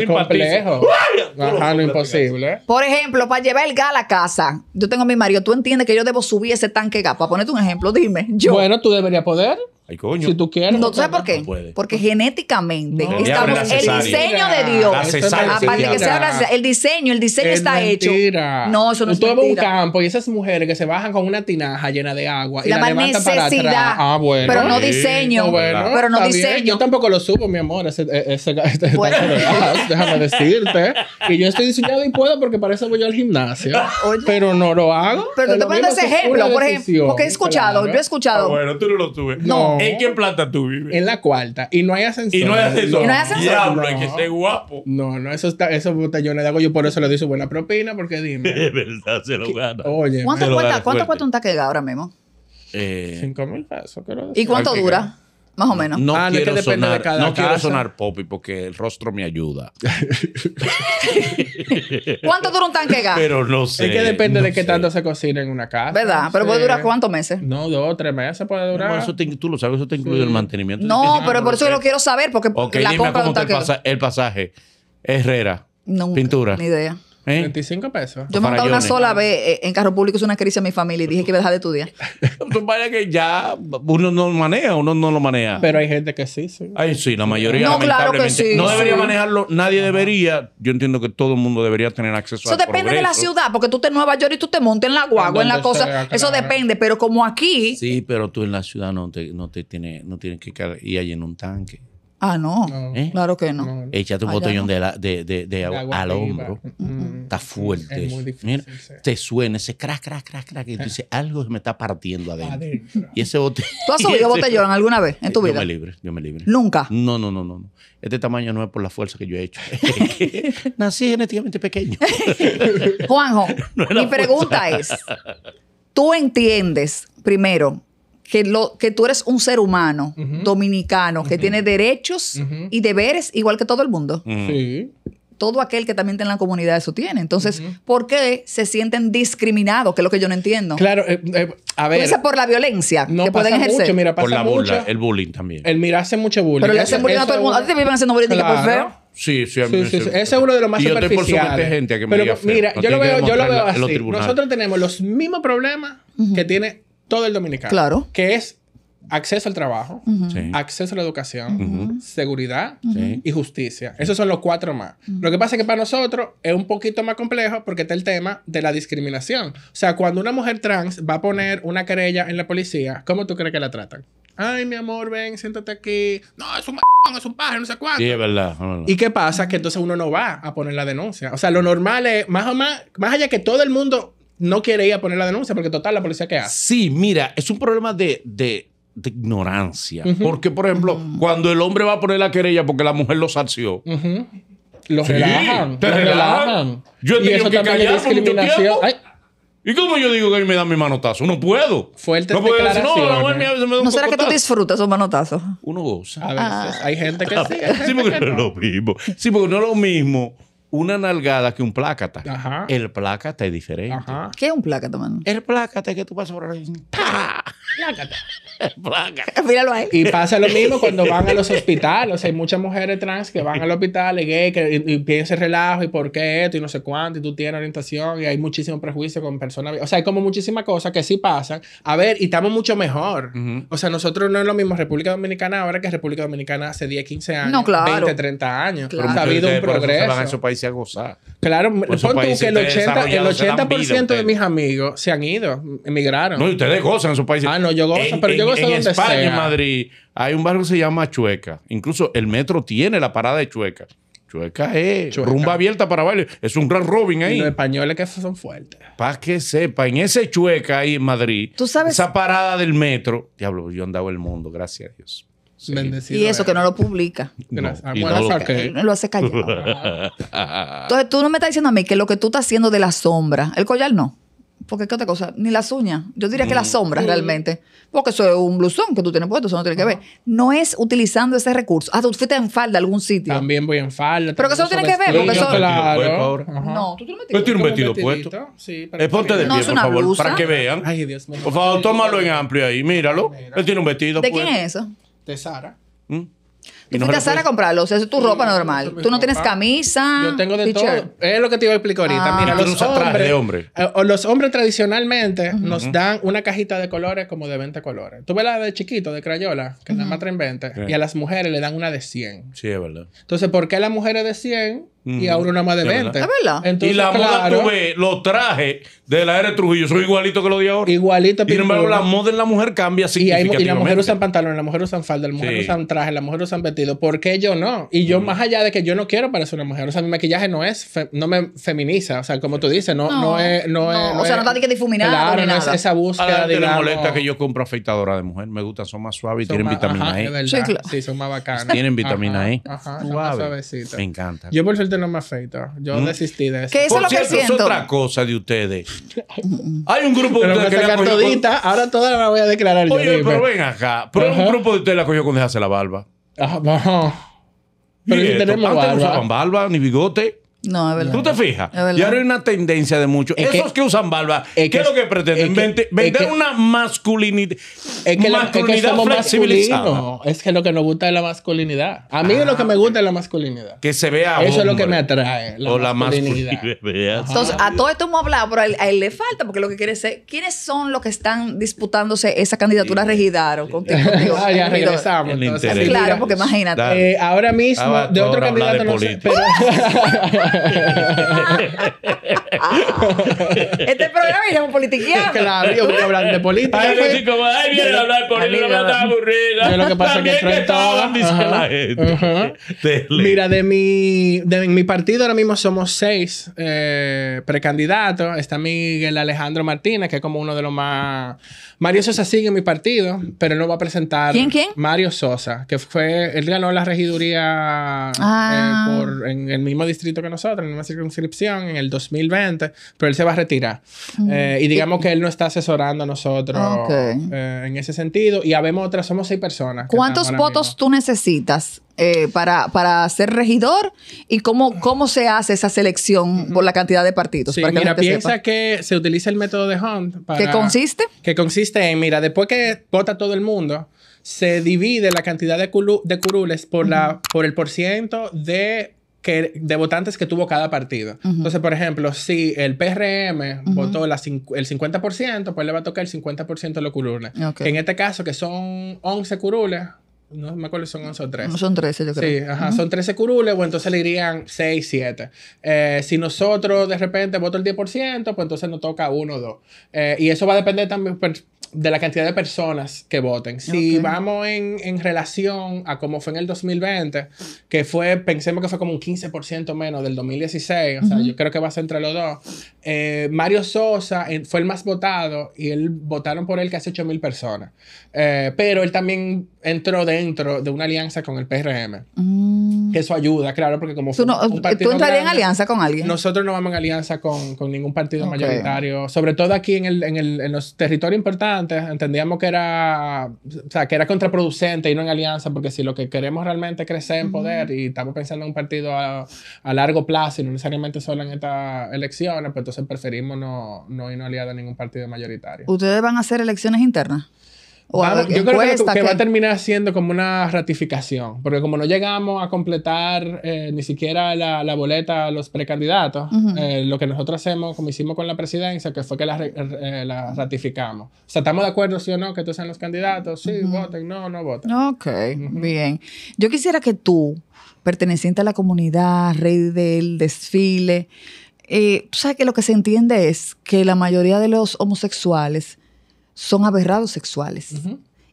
es complejo. Ajá, lo imposible. Por ejemplo, para llevar el gas a la casa, yo tengo a mi marido, tú entiendes que yo debo subir ese tanque gas. Para ponerte un ejemplo, dime. Yo. Bueno, tú deberías poder. Ay, coño. Si tú quieres. No, ¿tú sabes por qué? Porque genéticamente estamos, el diseño de Dios. Aparte ah, que sea el diseño, el diseño es está mentira. hecho. No, eso no es mentira. Tú un campo y esas mujeres que se bajan con una tinaja llena de agua y la, levantan para atrás. Ah, bueno. Pero no diseño. pero no diseño. Yo tampoco lo supo mi amor. E, ese, ese, déjame decirte. que yo estoy diseñado y puedo porque para eso voy al gimnasio. Pero no lo hago. Pero tú te pones ese ejemplo, por ejemplo. Porque he escuchado, yo he escuchado. Ah, bueno, tú no lo tuve No. ¿En qué planta tú vives? En la cuarta. Y no hay ascensor. Y no hay ascensor. No, no hay Diablo, hay que ser guapo. No, no, eso está, eso yo le hago. Yo por eso le doy su buena propina, porque dime. De verdad, se lo gana. Oye, ¿cuánto, cuesta, un taquega ahora mismo? Eh, 5 mil pesos, creo. ¿Y cuánto dura? Más o menos. No, ah, quiero, no sonar, no quiero sonar popi porque el rostro me ayuda. ¿Cuánto dura un tanque gas? Pero no sé. Es que depende de qué tanto se cocina en una casa. ¿Verdad? pero puede durar cuántos meses. No, dos, tres meses puede durar. eso tú lo sabes, eso te incluye el mantenimiento. No, ah, pero por eso yo lo quiero saber porque la compra El, pasaje. Herrera. pintura. Ni idea. 25 ¿Eh? pesos. Yo me montado una sola vez eh, en carro público, es una crisis a mi familia y dije que iba a dejar de estudiar. Tú que ya uno no maneja, uno no lo maneja. Pero hay gente que sí, sí. Ay, sí, la mayoría. No, claro que sí. No debería manejarlo, nadie debería. Yo entiendo que todo el mundo debería tener acceso a Eso depende de la ciudad, porque tú te en Nueva York y tú te montes en la guagua, en la cosa. Ah, eso depende, pero como aquí. Sí, pero tú en la ciudad no te, no te tienes, no tienes que ir allí en un tanque. Ah, no. ¿Eh? Claro que no. Échate un botellón de, de, de, al hombro. Mm, mm. Está fuerte. muy difícil, Mira, Te suena ese crack, crack, crack, crack. Y tú dices, algo me está partiendo adentro. Y ese botellón. ¿Tú has subido botellón alguna vez en tu vida? Yo me libre, yo me libre. ¿Nunca? No, no, no, no. Este tamaño no es por la fuerza que yo he hecho. Nací genéticamente pequeño. Juanjo, mi pregunta es: ¿tú entiendes, primero, que, lo, que tú eres un ser humano dominicano que tiene derechos y deberes igual que todo el mundo. Sí. Todo aquel que también está en la comunidad eso tiene. Entonces, ¿por qué se sienten discriminados? Que es lo que yo no entiendo. Claro, eh, eh, a ver. Esa por la violencia que pueden ejercer. Mucho, mira, por la burla, el bullying también. El mira hace mucho bullying. Pero le hacen bullying a todo el mundo. Antes te viven haciendo bullying claro. por feo. Sí, sí, Ese es uno de los más y Pero mira, yo, lo veo, yo lo veo así. Nosotros tenemos los mismos problemas que tiene todo el dominicano. Claro. Que es acceso al trabajo, acceso a la educación, seguridad y justicia. Esos son los cuatro más. Lo que pasa es que para nosotros es un poquito más complejo porque está el tema de la discriminación. O sea, cuando una mujer trans va a poner una querella en la policía, ¿cómo tú crees que la tratan? Ay, mi amor, ven, siéntate aquí. No, es un es un pájaro, no sé cuánto. Sí, es verdad. ¿Y qué pasa? Que entonces uno no va a poner la denuncia. O sea, lo normal es, más o más, más allá que todo el mundo no quería poner la denuncia porque total la policía qué hace. Sí, mira, es un problema de, de, ignorancia. Porque, por ejemplo, mm. cuando el hombre va a poner la querella porque la mujer lo salció. lo relajan. Te relajan. Yo entiendo que callar por ¿Y cómo yo digo que él me da mi manotazo? No puedo. Fuerte no no, la mujer me da un ¿No será que tú disfrutas un manotazo? Uno goza. A veces. Hay gente que sí. sí, porque no. no es lo mismo. Sí, porque no es lo mismo una nalgada que un plácata. El plácata es diferente. ¿Qué es un plácata, mano? El plácata es que tú pasas por ahí. Y pasa lo mismo cuando van a los hospitales. O sea, hay muchas mujeres trans que van al hospital y, gay, que, y, relajo y por qué esto y no sé cuánto y tú tienes orientación y hay muchísimo prejuicio con personas. O sea, hay como muchísimas cosas que sí pasan. A ver, y estamos mucho mejor. O sea, nosotros no es lo mismo República Dominicana ahora que República Dominicana hace 10, 15 años, no, claro. 20, 30 años. Ha habido un progreso. van a su país a gozar. Claro, pon tú que el 80%, de mis amigos se han ido, emigraron. No, y ustedes gozan en su país. Ah, no, pero yo gozo España, En Madrid, hay un barrio que se llama Chueca. Incluso el metro tiene la parada de Chueca. Chueca es rumba abierta para baile. Es un gran Robin ahí. los españoles que son fuertes. Para que sepa, en ese Chueca ahí en Madrid, esa parada del metro, diablo, yo andaba el mundo, gracias a Dios. Y eso que no lo publica. lo, eh, lo, hace callado. Entonces tú no me estás diciendo a mí que lo que tú estás haciendo de la sombra, el collar no. Porque qué otra cosa, ni las uñas. Yo diría que las mm. sombras realmente. Porque eso es un blusón que tú tienes puesto, eso no tiene que ver. No es utilizando ese recurso. Ah, tú fuiste en falda a algún sitio. También voy en falda. Pero que eso no tiene que ver, porque eso. Claro. No, tú tienes un, vestido puesto. Sí, es ponte de pie, no, por favor, blusa. para que vean. Ay, Dios mío. Por favor, tómalo en amplio ahí, míralo. Él tiene un vestido puesto. ¿De pues. quién es eso? De Sara. ¿Mm? y no a a comprarlo, o es tu ropa normal. Tú no tienes ah, camisa. Yo tengo de todo. Es lo que te iba a explicar ahorita. Ah. Mira, los hombres, hombre. Eh, los hombres tradicionalmente nos dan una cajita de colores como de 20 colores. Tú ves la de chiquito, de crayola, que nada más traen 20. Y a las mujeres le dan una de 100. Sí, es verdad. Entonces, ¿por qué las mujeres de 100 y ahora una más de 20. Es verdad. y la moda, tú los trajes de la era de Trujillo son igualitos que los de ahora. Igualito. Sin embargo, la moda en la mujer cambia significativamente. Y, y la mujer usa pantalones, la mujer usa falda, la mujer usa traje, la mujer ¿por qué yo no? Y yo, más allá de que yo no quiero parecer una mujer, o sea, mi maquillaje no es, no me feminiza, o sea, como tú dices, no, no, es, no, es, o sea, no está que difuminar. Claro, no es esa búsqueda. de la molesta que yo compro afeitadora de mujer, me gusta, son más suaves y tienen vitamina ahí e. sí, son más bacanas. Tienen vitamina ahí E. Ajá, son más Me encanta. Yo, por suerte, no me afeito. Yo ¿Mm? desistí de eso. ¿Qué es lo que siento? es otra cosa de ustedes. Hay un grupo de ustedes que ahora todas la voy a declarar Oye, pero ven acá, pero un grupo de ustedes la cogió con dejarse la barba. Ajá, ajá. Pero sí, tenemos barba. No usaban barba ni bigote. No, es verdad. ¿Tú te fijas? Y ahora hay una tendencia de muchos. Esos que, usan barba, ¿qué es lo que pretenden? vender una masculinidad. Es que, masculinidad Es que lo que nos gusta es la masculinidad. A mí lo que me ah, gusta es la masculinidad. Que se vea. Eso es lo que me atrae. La o la masculinidad. Entonces, a todo esto hemos hablado, pero a él, le falta, porque lo que quiere ser ¿quiénes son los que están disputándose esa candidatura regidaro? Contigo, ah, ya regresamos. Entonces, claro, porque imagínate. Eh, ahora mismo, de otro candidato no sé. este programa es un Claro, yo voy a hablar de política. Ay, pues, ay, viene a hablar política, me está aburrida. Yo lo que pasa es que dice la gente. Mira, de mi, de mi partido ahora mismo somos seis eh, precandidatos. Está Miguel Alejandro Martínez, que es como uno de los más... Mario Sosa sigue en mi partido, pero él no va a presentar... ¿Quién, quién? Mario Sosa, que fue... Él ganó la regiduría eh, ah. por, en el mismo distrito que nosotros en una circunscripción en el 2020, pero él se va a retirar. Eh, y digamos que él no está asesorando a nosotros ah, eh, en ese sentido. Y habemos otras, somos seis personas. ¿Cuántos votos tú necesitas eh, para, para ser regidor y cómo, cómo se hace esa selección por la cantidad de partidos. mira, piensa que se utiliza el método de Hunt. ¿Qué consiste? Que consiste en, mira, después que vota todo el mundo, se divide la cantidad de, curules por, la, por el porciento de Er, de votantes que tuvo cada partido. Entonces, por ejemplo, si el PRM votó el 50%, pues le va a tocar el 50% de los curules. en este caso, que son 11 curules, no me acuerdo si son 11 o 13. No son 13, yo creo. Sí, ajá, son 13 curules, o pues, entonces le dirían 6, 7. Eh, si nosotros de repente voto el 10%, pues entonces nos toca 1 o 2. y eso va a depender también pues, de la cantidad de personas que voten. Si vamos en, relación a cómo fue en el 2020, que fue, pensemos que fue como un 15% menos del 2016, o sea, yo creo que va a ser entre los dos, eh, Mario Sosa fue el más votado y él votaron por él casi 8 mil personas. Eh, pero él también entró de dentro de una alianza con el PRM. Mm. Eso ayuda, claro, porque como... Tú, ¿tú entrarías en alianza con alguien. Nosotros no vamos en alianza con, ningún partido mayoritario. Sobre todo aquí en, el, en, el, en, los territorios importantes, entendíamos que era, que era contraproducente irnos en alianza, porque si lo que queremos realmente es crecer en poder y estamos pensando en un partido a, largo plazo y no necesariamente solo en estas elecciones, pues entonces preferimos no, no en alianza a ningún partido mayoritario. ¿Ustedes van a hacer elecciones internas? yo creo que, va a terminar siendo como una ratificación, porque como no llegamos a completar eh, ni siquiera la, boleta a los precandidatos, eh, lo que nosotros hacemos, como hicimos con la presidencia, que fue que eh, la, ratificamos. O sea, ¿estamos de acuerdo, sí o no, que estos sean los candidatos? Sí, voten, no, no voten. Ok, bien. Yo quisiera que tú, perteneciente a la comunidad, rey del desfile, tú sabes que lo que se entiende es que la mayoría de los homosexuales son aberrados sexuales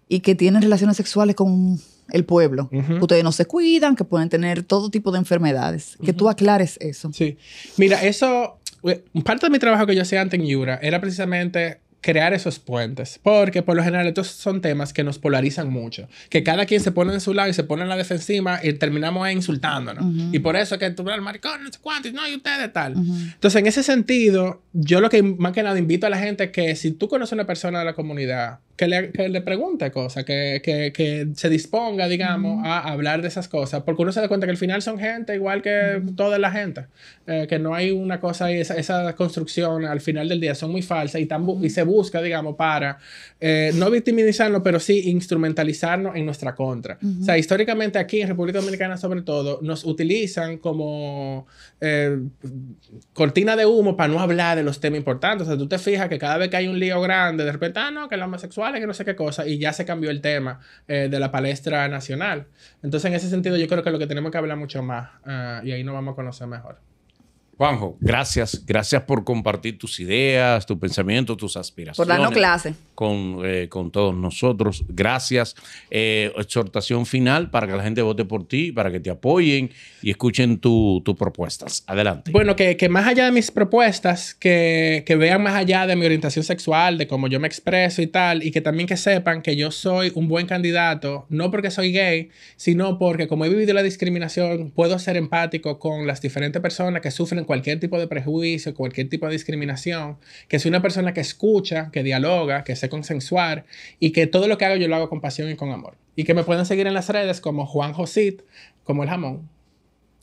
y que tienen relaciones sexuales con el pueblo. Ustedes no se cuidan, que pueden tener todo tipo de enfermedades. Que tú aclares eso. Sí. Mira, eso, eh, parte de mi trabajo que yo hacía antes en Yura era precisamente crear esos puentes, porque por lo general estos son temas que nos polarizan mucho, que cada quien se pone en su lado y se pone en la defensiva y terminamos insultándonos. Y por eso que tú el maricón, no sé no, y ustedes tal. Entonces, en ese sentido, yo lo que más que nada invito a la gente es que si tú conoces a una persona de la comunidad, que le, que le, pregunte cosas, que, que, que se disponga, digamos, a hablar de esas cosas, porque uno se da cuenta que al final son gente igual que toda la gente, eh, que no hay una cosa y esa, esa, construcción al final del día son muy falsas y, y se busca, digamos, para eh, no victimizarnos, pero sí instrumentalizarnos en nuestra contra. O sea, históricamente aquí en República Dominicana sobre todo nos utilizan como eh, cortina de humo para no hablar de los temas importantes. O sea, tú te fijas que cada vez que hay un lío grande, de repente, ah, no, que el homosexual vale que no sé qué cosa, y ya se cambió el tema eh, de la palestra nacional. Entonces, en ese sentido, yo creo que lo que tenemos que hablar mucho más eh, y ahí nos vamos a conocer mejor. Juanjo, gracias. Gracias por compartir tus ideas, tus pensamientos, tus aspiraciones. Por darnos clase con, eh, con todos nosotros. Gracias. Eh, exhortación final para que la gente vote por ti, para que te apoyen y escuchen tus propuestas. Adelante. Bueno, que, que, más allá de mis propuestas, que, que vean más allá de mi orientación sexual, de cómo yo me expreso y tal, y que también que sepan que yo soy un buen candidato, no porque soy gay, sino porque como he vivido la discriminación, puedo ser empático con las diferentes personas que sufren cualquier tipo de prejuicio, cualquier tipo de discriminación, que soy una persona que escucha, que dialoga, que se consensuar y que todo lo que hago yo lo hago con pasión y con amor. Y que me puedan seguir en las redes como Juan Josit, como el jamón.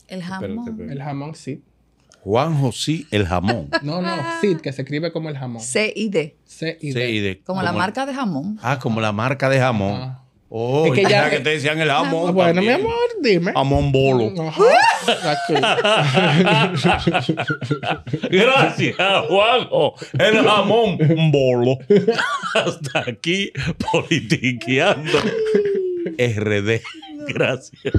El jamón. El jamón Sid. Juan Josit, el jamón. No, no, Sid, que se escribe como el jamón. C-I-D. C-I-D. Como, la marca de jamón. Ah, como la marca de jamón. Oh, que ya que te decían el jamón. Ah, bueno, mi amor, dime. Jamón bolo. Gracias, Juanjo. El jamón bolo. Hasta aquí, politiqueando. RD. Gracias.